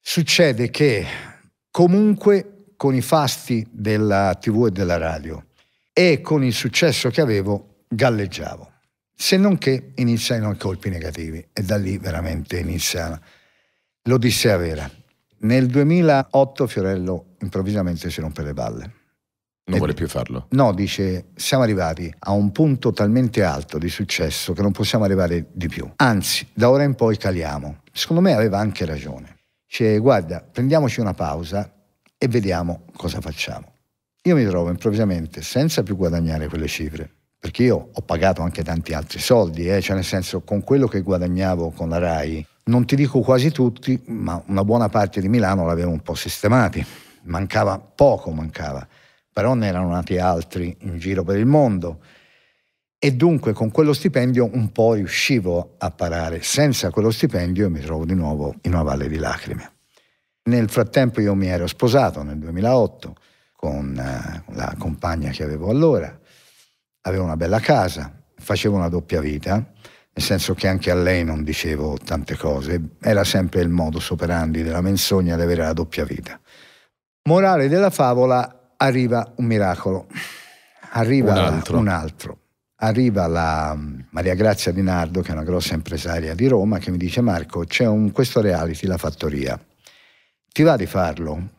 Succede che comunque con i fasti della tv e della radio e con il successo che avevo galleggiavo se non che iniziano i colpi negativi e da lì veramente iniziano. L'Odissea vera. Nel 2008 Fiorello improvvisamente si rompe le balle. Non vuole più farlo? No, dice siamo arrivati a un punto talmente alto di successo che non possiamo arrivare di più. Anzi, da ora in poi caliamo. Secondo me aveva anche ragione. Dice guarda, prendiamoci una pausa e vediamo cosa facciamo. Io mi trovo improvvisamente senza più guadagnare quelle cifre perché io ho pagato anche tanti altri soldi, eh? cioè nel senso con quello che guadagnavo con la RAI, non ti dico quasi tutti, ma una buona parte di Milano l'avevo un po' sistemati, mancava poco, mancava, però ne erano nati altri in giro per il mondo e dunque con quello stipendio un po' riuscivo a parare, senza quello stipendio mi trovo di nuovo in una valle di lacrime. Nel frattempo io mi ero sposato nel 2008 con eh, la compagna che avevo allora, aveva una bella casa, faceva una doppia vita, nel senso che anche a lei non dicevo tante cose, era sempre il modus operandi della menzogna di avere la doppia vita. Morale della favola, arriva un miracolo, arriva un altro. Un altro. Arriva la mm, Maria Grazia Di Nardo, che è una grossa impresaria di Roma, che mi dice Marco, c'è un, questo reality, la fattoria, ti va di farlo?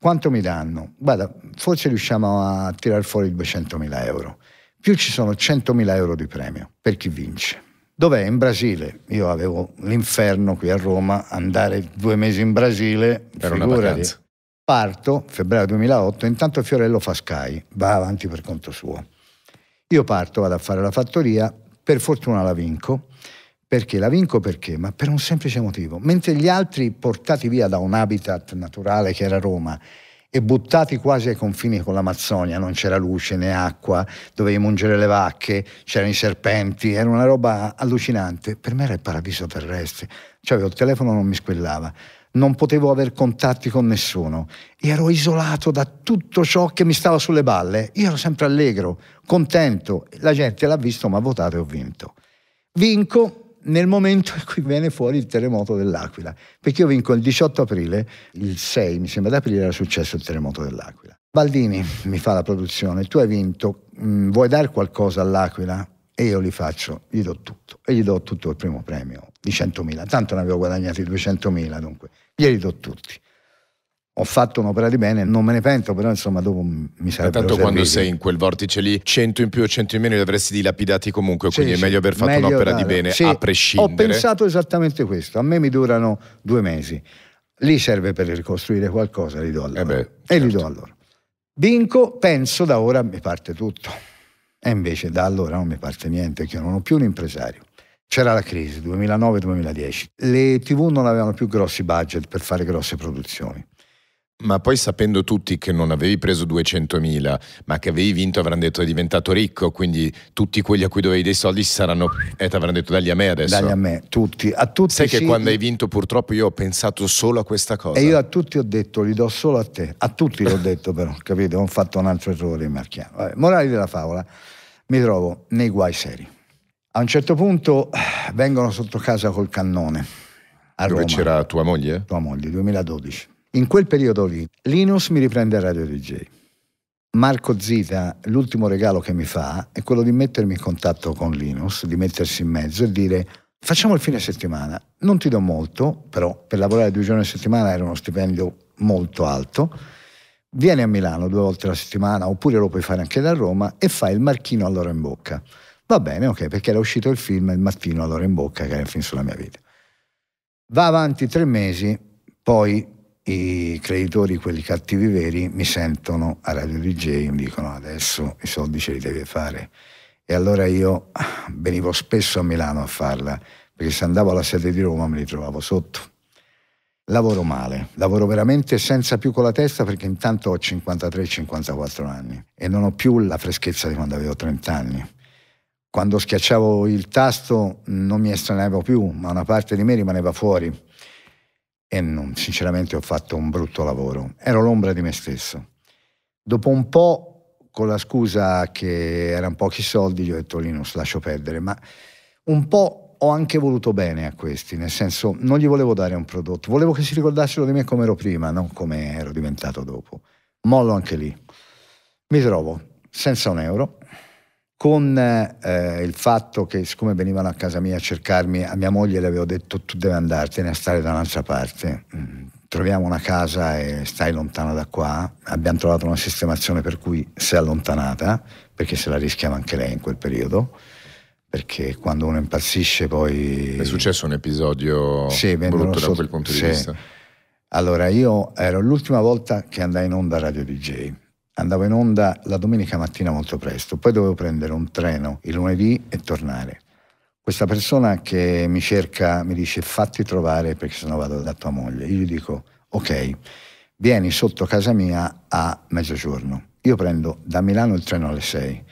Quanto mi danno? Guarda, forse riusciamo a tirar fuori 200.000 euro più ci sono 100.000 euro di premio per chi vince. Dov'è? In Brasile. Io avevo l'inferno qui a Roma, andare due mesi in Brasile per figurati. una vacanza. Parto, febbraio 2008, intanto Fiorello fa Sky, va avanti per conto suo. Io parto, vado a fare la fattoria, per fortuna la vinco. Perché? La vinco perché? Ma per un semplice motivo. Mentre gli altri, portati via da un habitat naturale che era Roma, e buttati quasi ai confini con l'Amazzonia, non c'era luce né acqua, dovevi mungere le vacche, c'erano i serpenti, era una roba allucinante. Per me era il paradiso terrestre, cioè il telefono non mi squillava, non potevo avere contatti con nessuno, ero isolato da tutto ciò che mi stava sulle balle, io ero sempre allegro, contento, la gente l'ha visto, ma ha votato e ho vinto. Vinco nel momento in cui viene fuori il terremoto dell'Aquila, perché io vinco il 18 aprile, il 6 mi sembra d'aprile era successo il terremoto dell'Aquila. Baldini mi fa la produzione, tu hai vinto, mh, mm, vuoi dare qualcosa all'Aquila? E io gli faccio, gli do tutto, e gli do tutto il primo premio di 100.000, tanto ne avevo guadagnati 200.000 dunque, glieli do tutti ho fatto un'opera di bene, non me ne pento, però insomma dopo mi sarebbe Tanto quando sei in quel vortice lì, 100 in più o 100 in meno li avresti dilapidati comunque, sì, quindi sì, è meglio aver fatto meglio un'opera dare, di bene sì, a prescindere. Ho pensato esattamente questo, a me mi durano due mesi, lì serve per ricostruire qualcosa, li do allora. Eh beh, certo. E li certo. do allora. Vinco, penso da ora mi parte tutto. E invece da allora non mi parte niente, che io non ho più un impresario. C'era la crisi 2009-2010, le tv non avevano più grossi budget per fare grosse produzioni ma poi sapendo tutti che non avevi preso 200.000, ma che avevi vinto, avranno detto è diventato ricco, quindi tutti quelli a cui dovevi dei soldi saranno, e eh, ti avranno detto dagli a me adesso. Dagli a me, tutti. A tutti Sai sì, che quando hai vinto purtroppo io ho pensato solo a questa cosa. E io a tutti ho detto, li do solo a te. A tutti l'ho detto però, capito? Ho fatto un altro errore in marchiano. Vabbè, morali della favola, mi trovo nei guai seri. A un certo punto vengono sotto casa col cannone. A Dove Roma. c'era tua moglie? Tua moglie, 2012 in quel periodo lì, Linus mi riprende a Radio DJ. Marco Zita, l'ultimo regalo che mi fa è quello di mettermi in contatto con Linus, di mettersi in mezzo e dire facciamo il fine settimana, non ti do molto, però per lavorare due giorni a settimana era uno stipendio molto alto, vieni a Milano due volte alla settimana oppure lo puoi fare anche da Roma e fai il marchino all'ora in bocca. Va bene, ok, perché era uscito il film Il mattino all'ora in bocca, che era il film sulla mia vita. Va avanti tre mesi, poi i creditori, quelli cattivi veri, mi sentono a Radio DJ e mi dicono adesso i soldi ce li devi fare. E allora io venivo spesso a Milano a farla, perché se andavo alla sede di Roma mi ritrovavo sotto. Lavoro male, lavoro veramente senza più con la testa perché intanto ho 53-54 anni e non ho più la freschezza di quando avevo 30 anni. Quando schiacciavo il tasto non mi estranevo più, ma una parte di me rimaneva fuori e non, sinceramente ho fatto un brutto lavoro. Ero l'ombra di me stesso. Dopo un po', con la scusa che erano pochi soldi, gli ho detto Linus, lascio perdere, ma un po' ho anche voluto bene a questi, nel senso non gli volevo dare un prodotto, volevo che si ricordassero di me come ero prima, non come ero diventato dopo. Mollo anche lì. Mi trovo senza un euro, con eh, il fatto che siccome venivano a casa mia a cercarmi, a mia moglie le avevo detto tu devi andartene a stare da un'altra parte, mm, troviamo una casa e stai lontana da qua, abbiamo trovato una sistemazione per cui si è allontanata, perché se la rischiava anche lei in quel periodo, perché quando uno impazzisce poi... È successo un episodio sì, brutto so... da quel punto di sì. vista? Allora, io ero l'ultima volta che andai in onda a Radio DJ Andavo in onda la domenica mattina molto presto, poi dovevo prendere un treno il lunedì e tornare. Questa persona che mi cerca mi dice fatti trovare perché sennò vado da tua moglie. Io gli dico ok, vieni sotto casa mia a mezzogiorno. Io prendo da Milano il treno alle 6.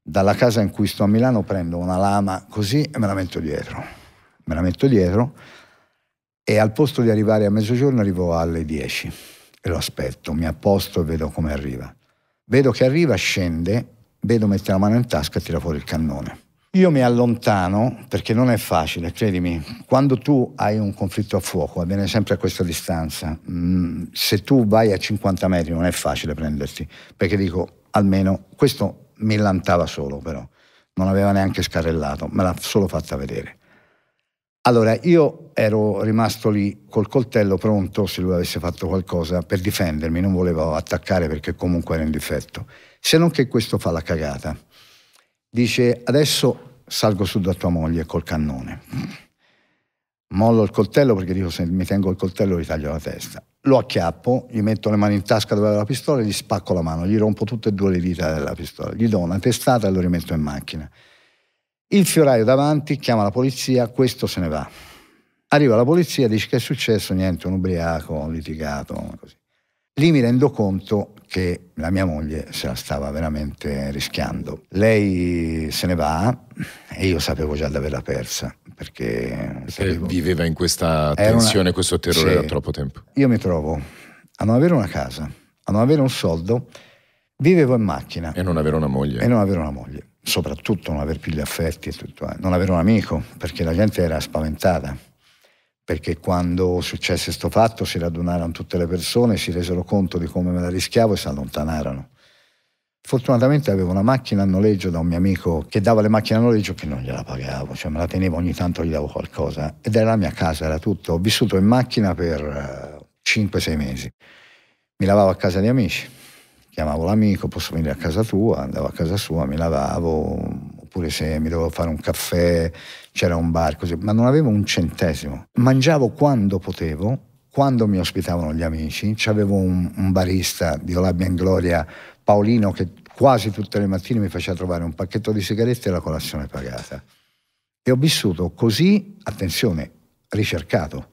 Dalla casa in cui sto a Milano prendo una lama così e me la metto dietro. Me la metto dietro e al posto di arrivare a mezzogiorno arrivo alle 10 e lo aspetto, mi apposto e vedo come arriva. Vedo che arriva, scende, vedo mettere la mano in tasca e tira fuori il cannone. Io mi allontano perché non è facile, credimi. Quando tu hai un conflitto a fuoco, avviene sempre a questa distanza. Mm, se tu vai a 50 metri non è facile prenderti, perché dico, almeno questo mi lantava solo però, non aveva neanche scarrellato, me l'ha solo fatta vedere. Allora, io ero rimasto lì col coltello pronto se lui avesse fatto qualcosa per difendermi, non volevo attaccare perché comunque era in difetto. Se non che questo fa la cagata. Dice, adesso salgo su da tua moglie col cannone. Mollo il coltello perché dico se mi tengo il coltello gli taglio la testa. Lo acchiappo, gli metto le mani in tasca dove aveva la pistola e gli spacco la mano, gli rompo tutte e due le dita della pistola, gli do una testata e lo rimetto in macchina. Il fioraio davanti chiama la polizia, questo se ne va. Arriva la polizia, dice che è successo, niente, un ubriaco, un litigato, così. Lì mi rendo conto che la mia moglie se la stava veramente rischiando. Lei se ne va e io sapevo già di averla persa perché, sapevo... viveva in questa tensione, una... questo terrore sì. da troppo tempo. Io mi trovo a non avere una casa, a non avere un soldo, vivevo in macchina. E non avere una moglie. E non avere una moglie soprattutto non aver più gli affetti e tutto, eh. non avere un amico, perché la gente era spaventata, perché quando successe questo fatto si radunarono tutte le persone, si resero conto di come me la rischiavo e si allontanarono. Fortunatamente avevo una macchina a noleggio da un mio amico che dava le macchine a noleggio che non gliela pagavo, cioè me la tenevo ogni tanto gli davo qualcosa ed era la mia casa, era tutto. Ho vissuto in macchina per 5-6 eh, mesi. Mi lavavo a casa di amici chiamavo l'amico, posso venire a casa tua, andavo a casa sua, mi lavavo, oppure se mi dovevo fare un caffè, c'era un bar, così, ma non avevo un centesimo. Mangiavo quando potevo, quando mi ospitavano gli amici, c'avevo un, un barista, Dio l'abbia in gloria, Paolino, che quasi tutte le mattine mi faceva trovare un pacchetto di sigarette e la colazione pagata. E ho vissuto così, attenzione, ricercato,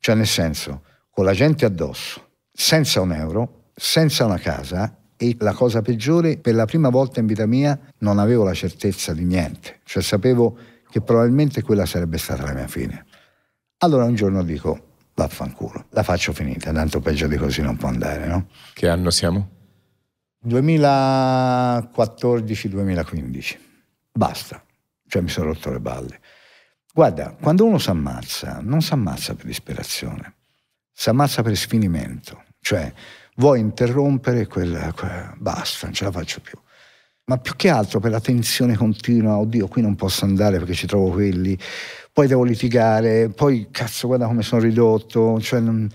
cioè nel senso, con la gente addosso, senza un euro, senza una casa e la cosa peggiore, per la prima volta in vita mia non avevo la certezza di niente, cioè sapevo che probabilmente quella sarebbe stata la mia fine. Allora un giorno dico, vaffanculo, la faccio finita, tanto peggio di così non può andare, no? Che anno siamo? 2014-2015, basta, cioè mi sono rotto le balle. Guarda, quando uno si ammazza, non si ammazza per disperazione, si ammazza per sfinimento, cioè vuoi interrompere quel, quella, basta, non ce la faccio più. Ma più che altro per la tensione continua, oddio, qui non posso andare perché ci trovo quelli, poi devo litigare, poi cazzo, guarda come sono ridotto, cioè non...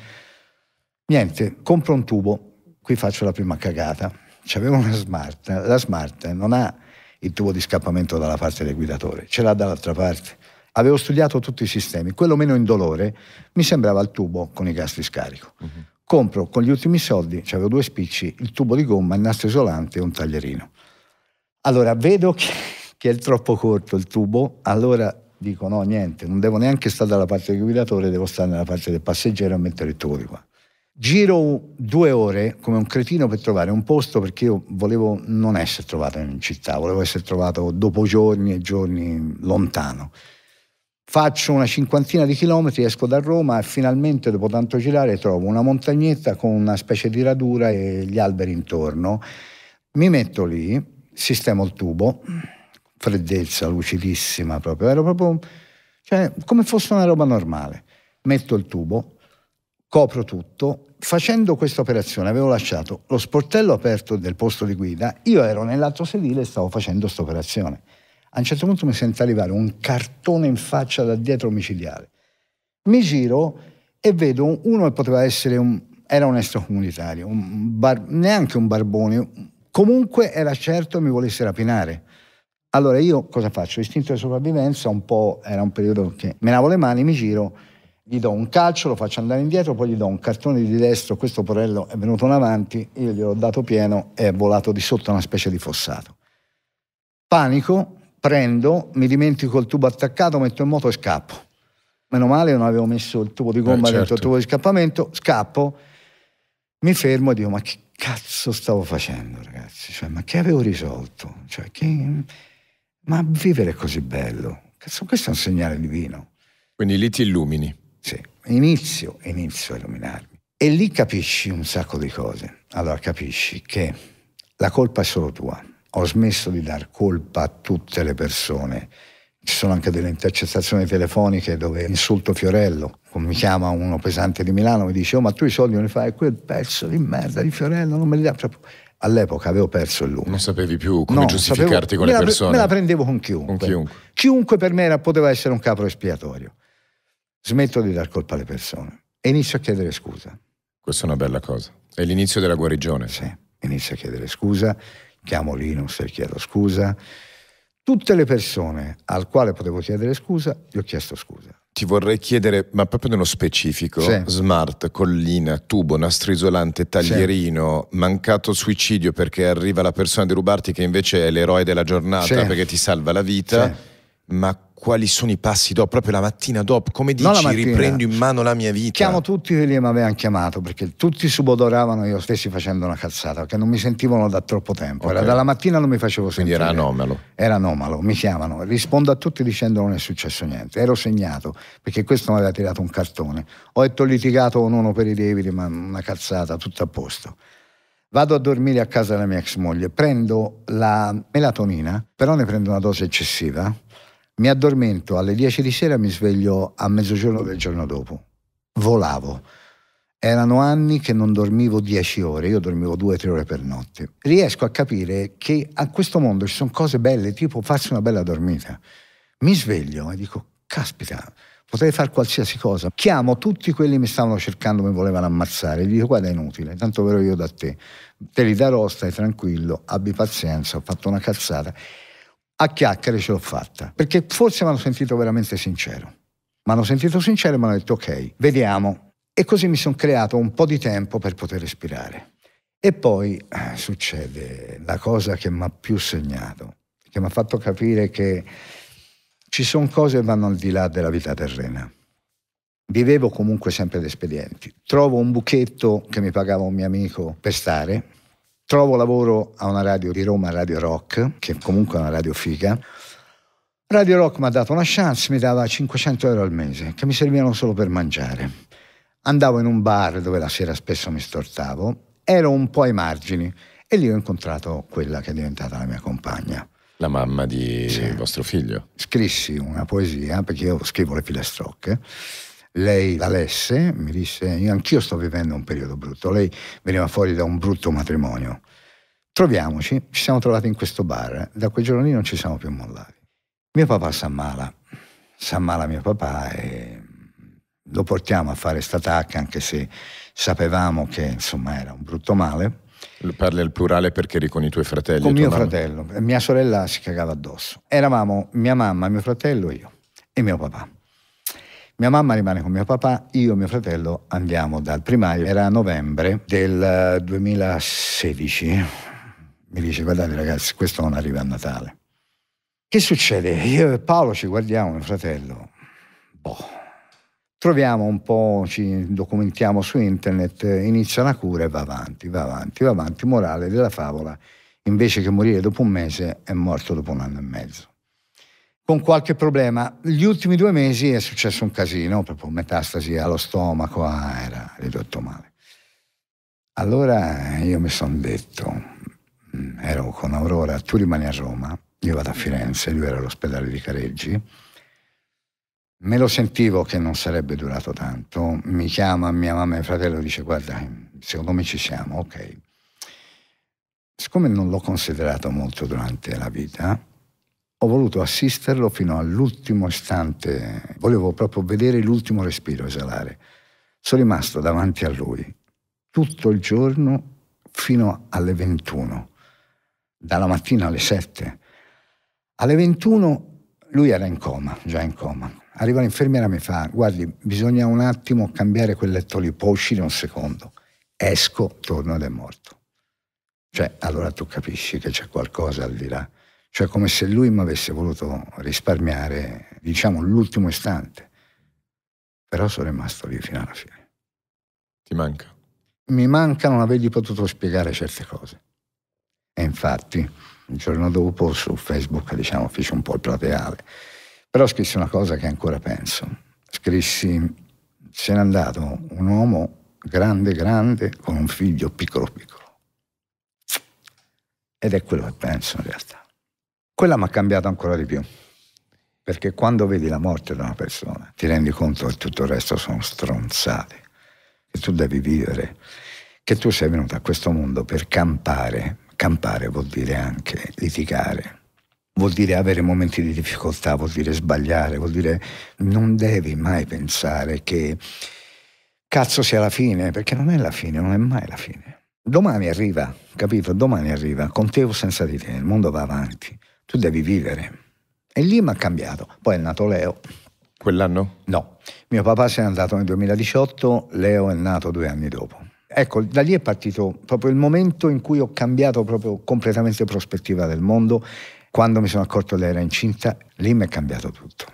niente, compro un tubo, qui faccio la prima cagata. C'avevo una smart, la smart non ha il tubo di scappamento dalla parte del guidatore, ce l'ha dall'altra parte. Avevo studiato tutti i sistemi, quello meno indolore mi sembrava il tubo con i gas di scarico. Uh mhm. -huh compro con gli ultimi soldi, c'avevo due spicci, il tubo di gomma, il nastro isolante e un taglierino. Allora vedo che, che è troppo corto il tubo, allora dico no niente, non devo neanche stare dalla parte del guidatore, devo stare nella parte del passeggero a mettere il tubo di qua. Giro due ore come un cretino per trovare un posto perché io volevo non essere trovato in città, volevo essere trovato dopo giorni e giorni lontano. Faccio una cinquantina di chilometri, esco da Roma e finalmente dopo tanto girare trovo una montagnetta con una specie di radura e gli alberi intorno. Mi metto lì, sistemo il tubo, freddezza lucidissima proprio, ero proprio cioè, come fosse una roba normale. Metto il tubo, copro tutto. Facendo questa operazione avevo lasciato lo sportello aperto del posto di guida, io ero nell'altro sedile e stavo facendo questa operazione. A un certo punto mi sento arrivare un cartone in faccia da dietro omicidiale. Mi giro e vedo uno che poteva essere un... era un extracomunitario, un bar, neanche un barbone, comunque era certo che mi volesse rapinare. Allora io cosa faccio? Istinto di sopravvivenza, un po' era un periodo che me lavo le mani, mi giro, gli do un calcio, lo faccio andare indietro, poi gli do un cartone di destro, questo porello è venuto in avanti, io gliel'ho dato pieno e è volato di sotto una specie di fossato. Panico, prendo, mi dimentico il tubo attaccato, metto in moto e scappo. Meno male non avevo messo il tubo di eh, gomma eh, certo. dentro il certo. tubo di scappamento, scappo, mi fermo e dico ma che cazzo stavo facendo ragazzi? Cioè, ma che avevo risolto? Cioè, che... Ma vivere è così bello. Cazzo, questo è un segnale divino. Quindi lì ti illumini. Sì, inizio, inizio a illuminarmi. E lì capisci un sacco di cose. Allora capisci che la colpa è solo tua ho smesso di dar colpa a tutte le persone. Ci sono anche delle intercettazioni telefoniche dove insulto Fiorello, mi chiama uno pesante di Milano e mi dice oh ma tu i soldi non li fai, quel pezzo di merda di Fiorello non me li dà proprio. All'epoca avevo perso il lume. Non sapevi più come no, giustificarti sapevo, con le persone. Me la prendevo con chiunque. con chiunque. Chiunque per me era, poteva essere un capro espiatorio. Smetto di dar colpa alle persone e inizio a chiedere scusa. Questa è una bella cosa. È l'inizio della guarigione. Sì, inizio a chiedere scusa chiamo Linus e chiedo scusa. Tutte le persone al quale potevo chiedere scusa, gli ho chiesto scusa. Ti vorrei chiedere, ma proprio nello specifico, sì. smart, collina, tubo, nastro isolante, taglierino, sì. mancato suicidio perché arriva la persona a derubarti che invece è l'eroe della giornata sì. perché ti salva la vita, ma quali sono i passi dopo, proprio la mattina dopo, come dici, mattina, riprendo in mano la mia vita. Chiamo tutti quelli che mi avevano chiamato, perché tutti subodoravano io stessi facendo una cazzata, perché non mi sentivano da troppo tempo, okay. era dalla mattina non mi facevo sentire. Quindi era anomalo. Era anomalo, mi chiamano, rispondo a tutti dicendo non è successo niente, ero segnato, perché questo mi aveva tirato un cartone. Ho detto litigato con uno per i debiti, ma una cazzata, tutto a posto. Vado a dormire a casa della mia ex moglie, prendo la melatonina, però ne prendo una dose eccessiva, mi addormento alle 10 di sera, mi sveglio a mezzogiorno del giorno dopo. Volavo. Erano anni che non dormivo 10 ore, io dormivo 2-3 ore per notte. Riesco a capire che a questo mondo ci sono cose belle, tipo farsi una bella dormita. Mi sveglio e dico, caspita, potrei fare qualsiasi cosa. Chiamo tutti quelli che mi stavano cercando, mi volevano ammazzare. Gli dico, guarda, è inutile, tanto vero io da te. Te li darò, stai tranquillo, abbi pazienza, ho fatto una cazzata a chiacchiere ce l'ho fatta, perché forse mi hanno sentito veramente sincero. Mi hanno sentito sincero e mi hanno detto ok, vediamo. E così mi sono creato un po' di tempo per poter respirare. E poi eh, succede la cosa che mi ha più segnato, che mi ha fatto capire che ci sono cose che vanno al di là della vita terrena. Vivevo comunque sempre ad espedienti. Trovo un buchetto che mi pagava un mio amico per stare, trovo lavoro a una radio di Roma, Radio Rock, che comunque è una radio figa. Radio Rock mi ha dato una chance, mi dava 500 euro al mese, che mi servivano solo per mangiare. Andavo in un bar dove la sera spesso mi stortavo, ero un po' ai margini e lì ho incontrato quella che è diventata la mia compagna. La mamma di sì. vostro figlio? Scrissi una poesia, perché io scrivo le filastrocche lei la lesse, mi disse, anch'io sto vivendo un periodo brutto, lei veniva fuori da un brutto matrimonio. Troviamoci, ci siamo trovati in questo bar, da quel giorno lì non ci siamo più mollati. Mio papà si ammala, si ammala mio papà e lo portiamo a fare statacca anche se sapevamo che insomma era un brutto male. Parli al plurale perché eri con i tuoi fratelli? Con mio mamma. fratello, mia sorella si cagava addosso. Eravamo mia mamma, mio fratello io e mio papà. Mia mamma rimane con mio papà, io e mio fratello andiamo dal primario. Era novembre del 2016. Eh, Mi dice, guardate ragazzi, questo non arriva a Natale. Che succede? Io e Paolo ci guardiamo, mio fratello. Boh troviamo un po', ci documentiamo su internet, inizia la cura e va avanti, va avanti, va avanti. Morale della favola, invece che morire dopo un mese, è morto dopo un anno e mezzo con qualche problema. Gli ultimi due mesi è successo un casino, proprio metastasi allo stomaco, ah, era ridotto male. Allora io mi sono detto, mm, ero con Aurora, tu rimani a Roma, io vado a Firenze, lui era all'ospedale di Careggi, me lo sentivo che non sarebbe durato tanto, mi chiama mia mamma e mio fratello dice guarda, secondo me ci siamo, ok. Siccome non l'ho considerato molto durante la vita, ho voluto assisterlo fino all'ultimo istante, volevo proprio vedere l'ultimo respiro esalare. Sono rimasto davanti a lui tutto il giorno fino alle 21, dalla mattina alle 7. Alle 21 lui era in coma, già in coma. Arriva l'infermiera e mi fa, guardi, bisogna un attimo cambiare quel letto lì, può uscire un secondo. Esco, torno ed è morto. Cioè, allora tu capisci che c'è qualcosa al di là cioè come se lui mi avesse voluto risparmiare, diciamo, l'ultimo istante. Però sono rimasto lì fino alla fine. Ti manca? Mi manca non avergli potuto spiegare certe cose. E infatti, il giorno dopo su Facebook, diciamo, fece un po' il plateale. Però scrissi una cosa che ancora penso. Scrissi, se n'è andato un uomo grande, grande, con un figlio piccolo, piccolo. Ed è quello che penso in realtà. Quella mi ha cambiato ancora di più, perché quando vedi la morte di una persona ti rendi conto che tutto il resto sono stronzate, che tu devi vivere, che tu sei venuto a questo mondo per campare. Campare vuol dire anche litigare, vuol dire avere momenti di difficoltà, vuol dire sbagliare, vuol dire non devi mai pensare che cazzo sia la fine, perché non è la fine, non è mai la fine. Domani arriva, capito? Domani arriva, con te o senza di te, il mondo va avanti tu devi vivere. E lì mi ha cambiato. Poi è nato Leo. Quell'anno? No. Mio papà se n'è andato nel 2018, Leo è nato due anni dopo. Ecco, da lì è partito proprio il momento in cui ho cambiato proprio completamente prospettiva del mondo. Quando mi sono accorto che era incinta, lì mi è cambiato tutto.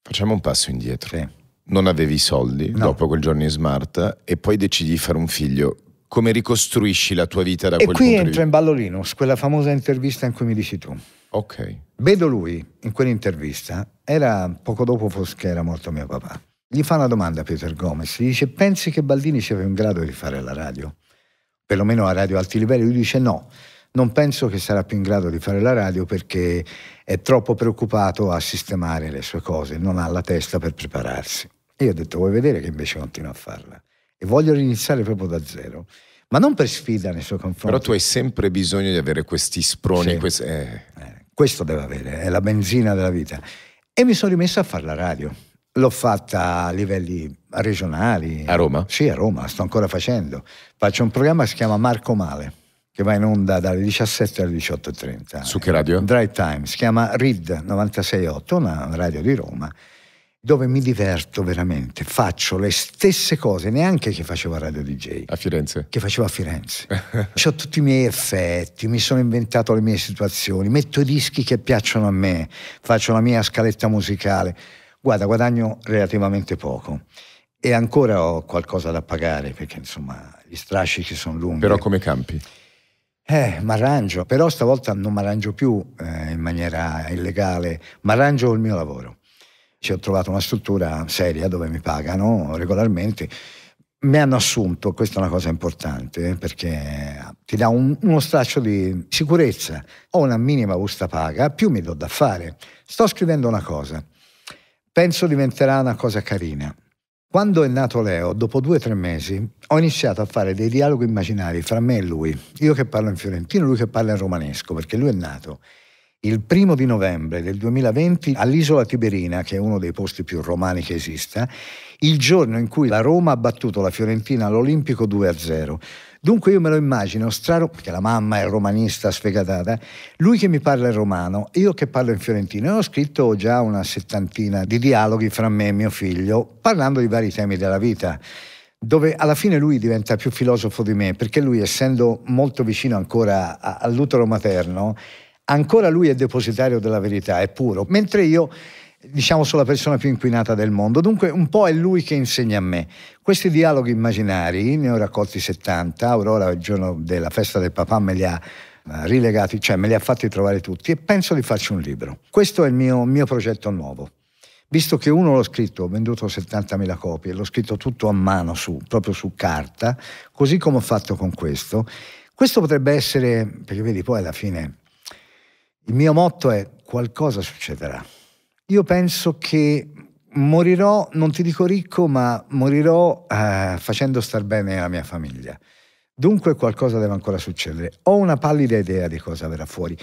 Facciamo un passo indietro. Sì. Non avevi soldi no. dopo quel giorno in smart e poi decidi di fare un figlio come ricostruisci la tua vita da e quel punto di vista? E qui entra in ballo Linus, quella famosa intervista in cui mi dici tu. Ok. Vedo lui in quell'intervista, era poco dopo che era morto mio papà. Gli fa una domanda a Peter Gomez, gli dice pensi che Baldini sia in grado di fare la radio? Perlomeno a radio alti livelli, lui dice no, non penso che sarà più in grado di fare la radio perché è troppo preoccupato a sistemare le sue cose, non ha la testa per prepararsi. E io ho detto vuoi vedere che invece continua a farla? e voglio iniziare proprio da zero. Ma non per sfida nei suoi confronti. Però tu hai sempre bisogno di avere questi sproni. Sì. Questi, eh. Eh, questo deve avere, è la benzina della vita. E mi sono rimesso a fare la radio. L'ho fatta a livelli regionali. A Roma? Sì, a Roma, sto ancora facendo. Faccio un programma che si chiama Marco Male, che va in onda dalle 17 alle 18.30. Su che radio? Drive Time, si chiama RID 96.8, una radio di Roma dove mi diverto veramente, faccio le stesse cose, neanche che facevo a Radio DJ. A Firenze? Che facevo a Firenze. ho tutti i miei effetti, mi sono inventato le mie situazioni, metto i dischi che piacciono a me, faccio la mia scaletta musicale. Guarda, guadagno relativamente poco e ancora ho qualcosa da pagare perché insomma gli strascichi sono lunghi. Però come campi? Eh, mi arrangio, però stavolta non mi arrangio più eh, in maniera illegale, mi arrangio il mio lavoro ci ho trovato una struttura seria dove mi pagano regolarmente. Mi hanno assunto, questa è una cosa importante, perché ti dà un, uno straccio di sicurezza. Ho una minima busta paga, più mi do da fare. Sto scrivendo una cosa, penso diventerà una cosa carina. Quando è nato Leo, dopo due o tre mesi, ho iniziato a fare dei dialoghi immaginari fra me e lui. Io che parlo in fiorentino, lui che parla in romanesco, perché lui è nato il primo di novembre del 2020 all'isola Tiberina, che è uno dei posti più romani che esista, il giorno in cui la Roma ha battuto la Fiorentina all'Olimpico 2-0. Dunque io me lo immagino, strano, perché la mamma è romanista sfegatata, lui che mi parla in romano, io che parlo in fiorentino, e ho scritto già una settantina di dialoghi fra me e mio figlio, parlando di vari temi della vita dove alla fine lui diventa più filosofo di me, perché lui essendo molto vicino ancora all'utero materno, ancora lui è depositario della verità, è puro, mentre io diciamo sono la persona più inquinata del mondo, dunque un po' è lui che insegna a me. Questi dialoghi immaginari, ne ho raccolti 70, Aurora il giorno della festa del papà me li ha eh, rilegati, cioè me li ha fatti trovare tutti e penso di farci un libro. Questo è il mio, mio progetto nuovo. Visto che uno l'ho scritto, ho venduto 70.000 copie, l'ho scritto tutto a mano, su, proprio su carta, così come ho fatto con questo, questo potrebbe essere, perché vedi poi alla fine il mio motto è qualcosa succederà. Io penso che morirò, non ti dico ricco, ma morirò eh, facendo star bene la mia famiglia. Dunque qualcosa deve ancora succedere. Ho una pallida idea di cosa verrà fuori.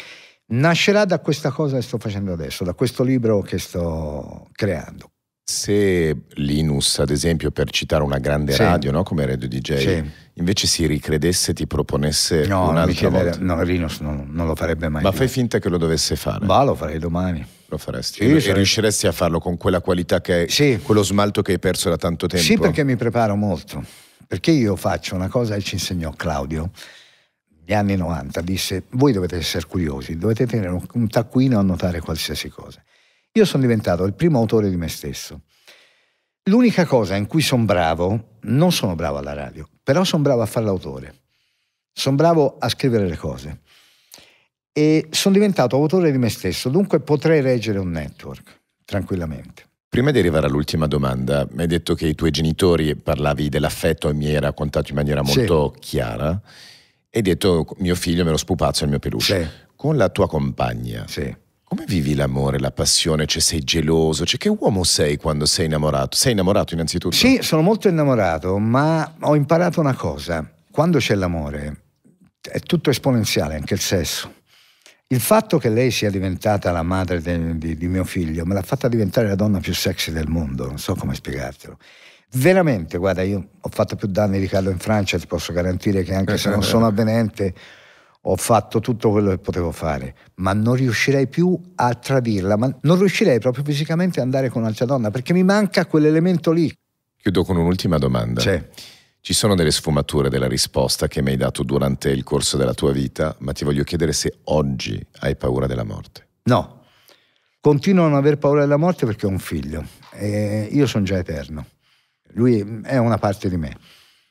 Nascerà da questa cosa che sto facendo adesso, da questo libro che sto creando se Linus, ad esempio, per citare una grande sì. radio no? come Radio DJ, sì. invece si ricredesse e ti proponesse no, un'altra non volta? No, Linus non, non, lo farebbe mai. Ma fai finta che lo dovesse fare? Ma lo farei domani. Lo faresti? Sì, e sarei... riusciresti a farlo con quella qualità che sì. quello smalto che hai perso da tanto tempo? Sì, perché mi preparo molto. Perché io faccio una cosa che ci insegnò Claudio negli anni 90, disse voi dovete essere curiosi, dovete tenere un taccuino a notare qualsiasi cosa. Io sono diventato il primo autore di me stesso. L'unica cosa in cui sono bravo, non sono bravo alla radio, però sono bravo a fare l'autore. Sono bravo a scrivere le cose. E sono diventato autore di me stesso, dunque potrei reggere un network tranquillamente. Prima di arrivare all'ultima domanda, mi hai detto che i tuoi genitori parlavi dell'affetto e mi hai raccontato in maniera molto sì. chiara. Hai detto mio figlio me lo spupazzo e il mio peluche. Sì. Con la tua compagna. Sì come vivi l'amore, la passione? Cioè sei geloso? Cioè che uomo sei quando sei innamorato? Sei innamorato innanzitutto? Sì, sono molto innamorato, ma ho imparato una cosa. Quando c'è l'amore è tutto esponenziale, anche il sesso. Il fatto che lei sia diventata la madre de, di, di mio figlio me l'ha fatta diventare la donna più sexy del mondo, non so come spiegartelo. Veramente, guarda, io ho fatto più danni di Carlo in Francia, ti posso garantire che anche se non sono avvenente ho fatto tutto quello che potevo fare, ma non riuscirei più a tradirla, ma non riuscirei proprio fisicamente ad andare con un'altra donna, perché mi manca quell'elemento lì. Chiudo con un'ultima domanda. Sì. Ci sono delle sfumature della risposta che mi hai dato durante il corso della tua vita, ma ti voglio chiedere se oggi hai paura della morte. No, continuo a non aver paura della morte perché ho un figlio e io sono già eterno. Lui è una parte di me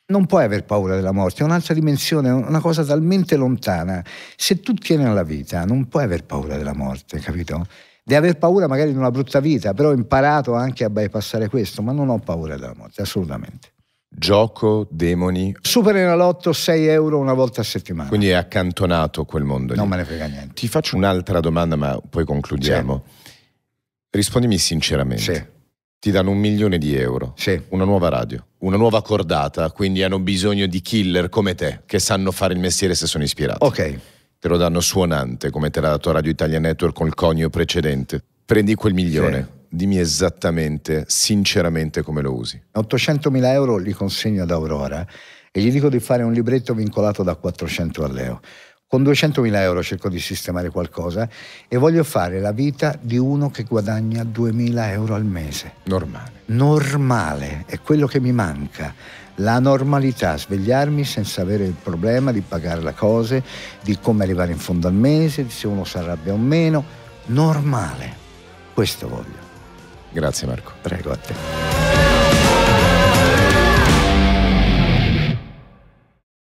non puoi aver paura della morte, è un'altra dimensione, è una cosa talmente lontana. Se tu tieni alla vita, non puoi aver paura della morte, capito? Devi aver paura magari di una brutta vita, però ho imparato anche a bypassare questo, ma non ho paura della morte, assolutamente. Gioco, demoni. Super Superenalotto 6 euro una volta a settimana. Quindi è accantonato quel mondo lì. Non me ne frega niente. Ti faccio un'altra domanda, ma poi concludiamo. Sì. Rispondimi sinceramente. Sì ti danno un milione di euro, sì. una nuova radio, una nuova cordata, quindi hanno bisogno di killer come te, che sanno fare il mestiere se sono ispirati. Ok. Te lo danno suonante, come te l'ha dato Radio Italia Network con il conio precedente. Prendi quel milione, sì. dimmi esattamente, sinceramente come lo usi. 800.000 euro li consegno ad Aurora e gli dico di fare un libretto vincolato da 400 a Leo. Con 200.000 euro cerco di sistemare qualcosa e voglio fare la vita di uno che guadagna 2.000 euro al mese. Normale. Normale, è quello che mi manca. La normalità, svegliarmi senza avere il problema di pagare le cose, di come arrivare in fondo al mese, di se uno si arrabbia o meno. Normale. Questo voglio. Grazie Marco. Prego a te.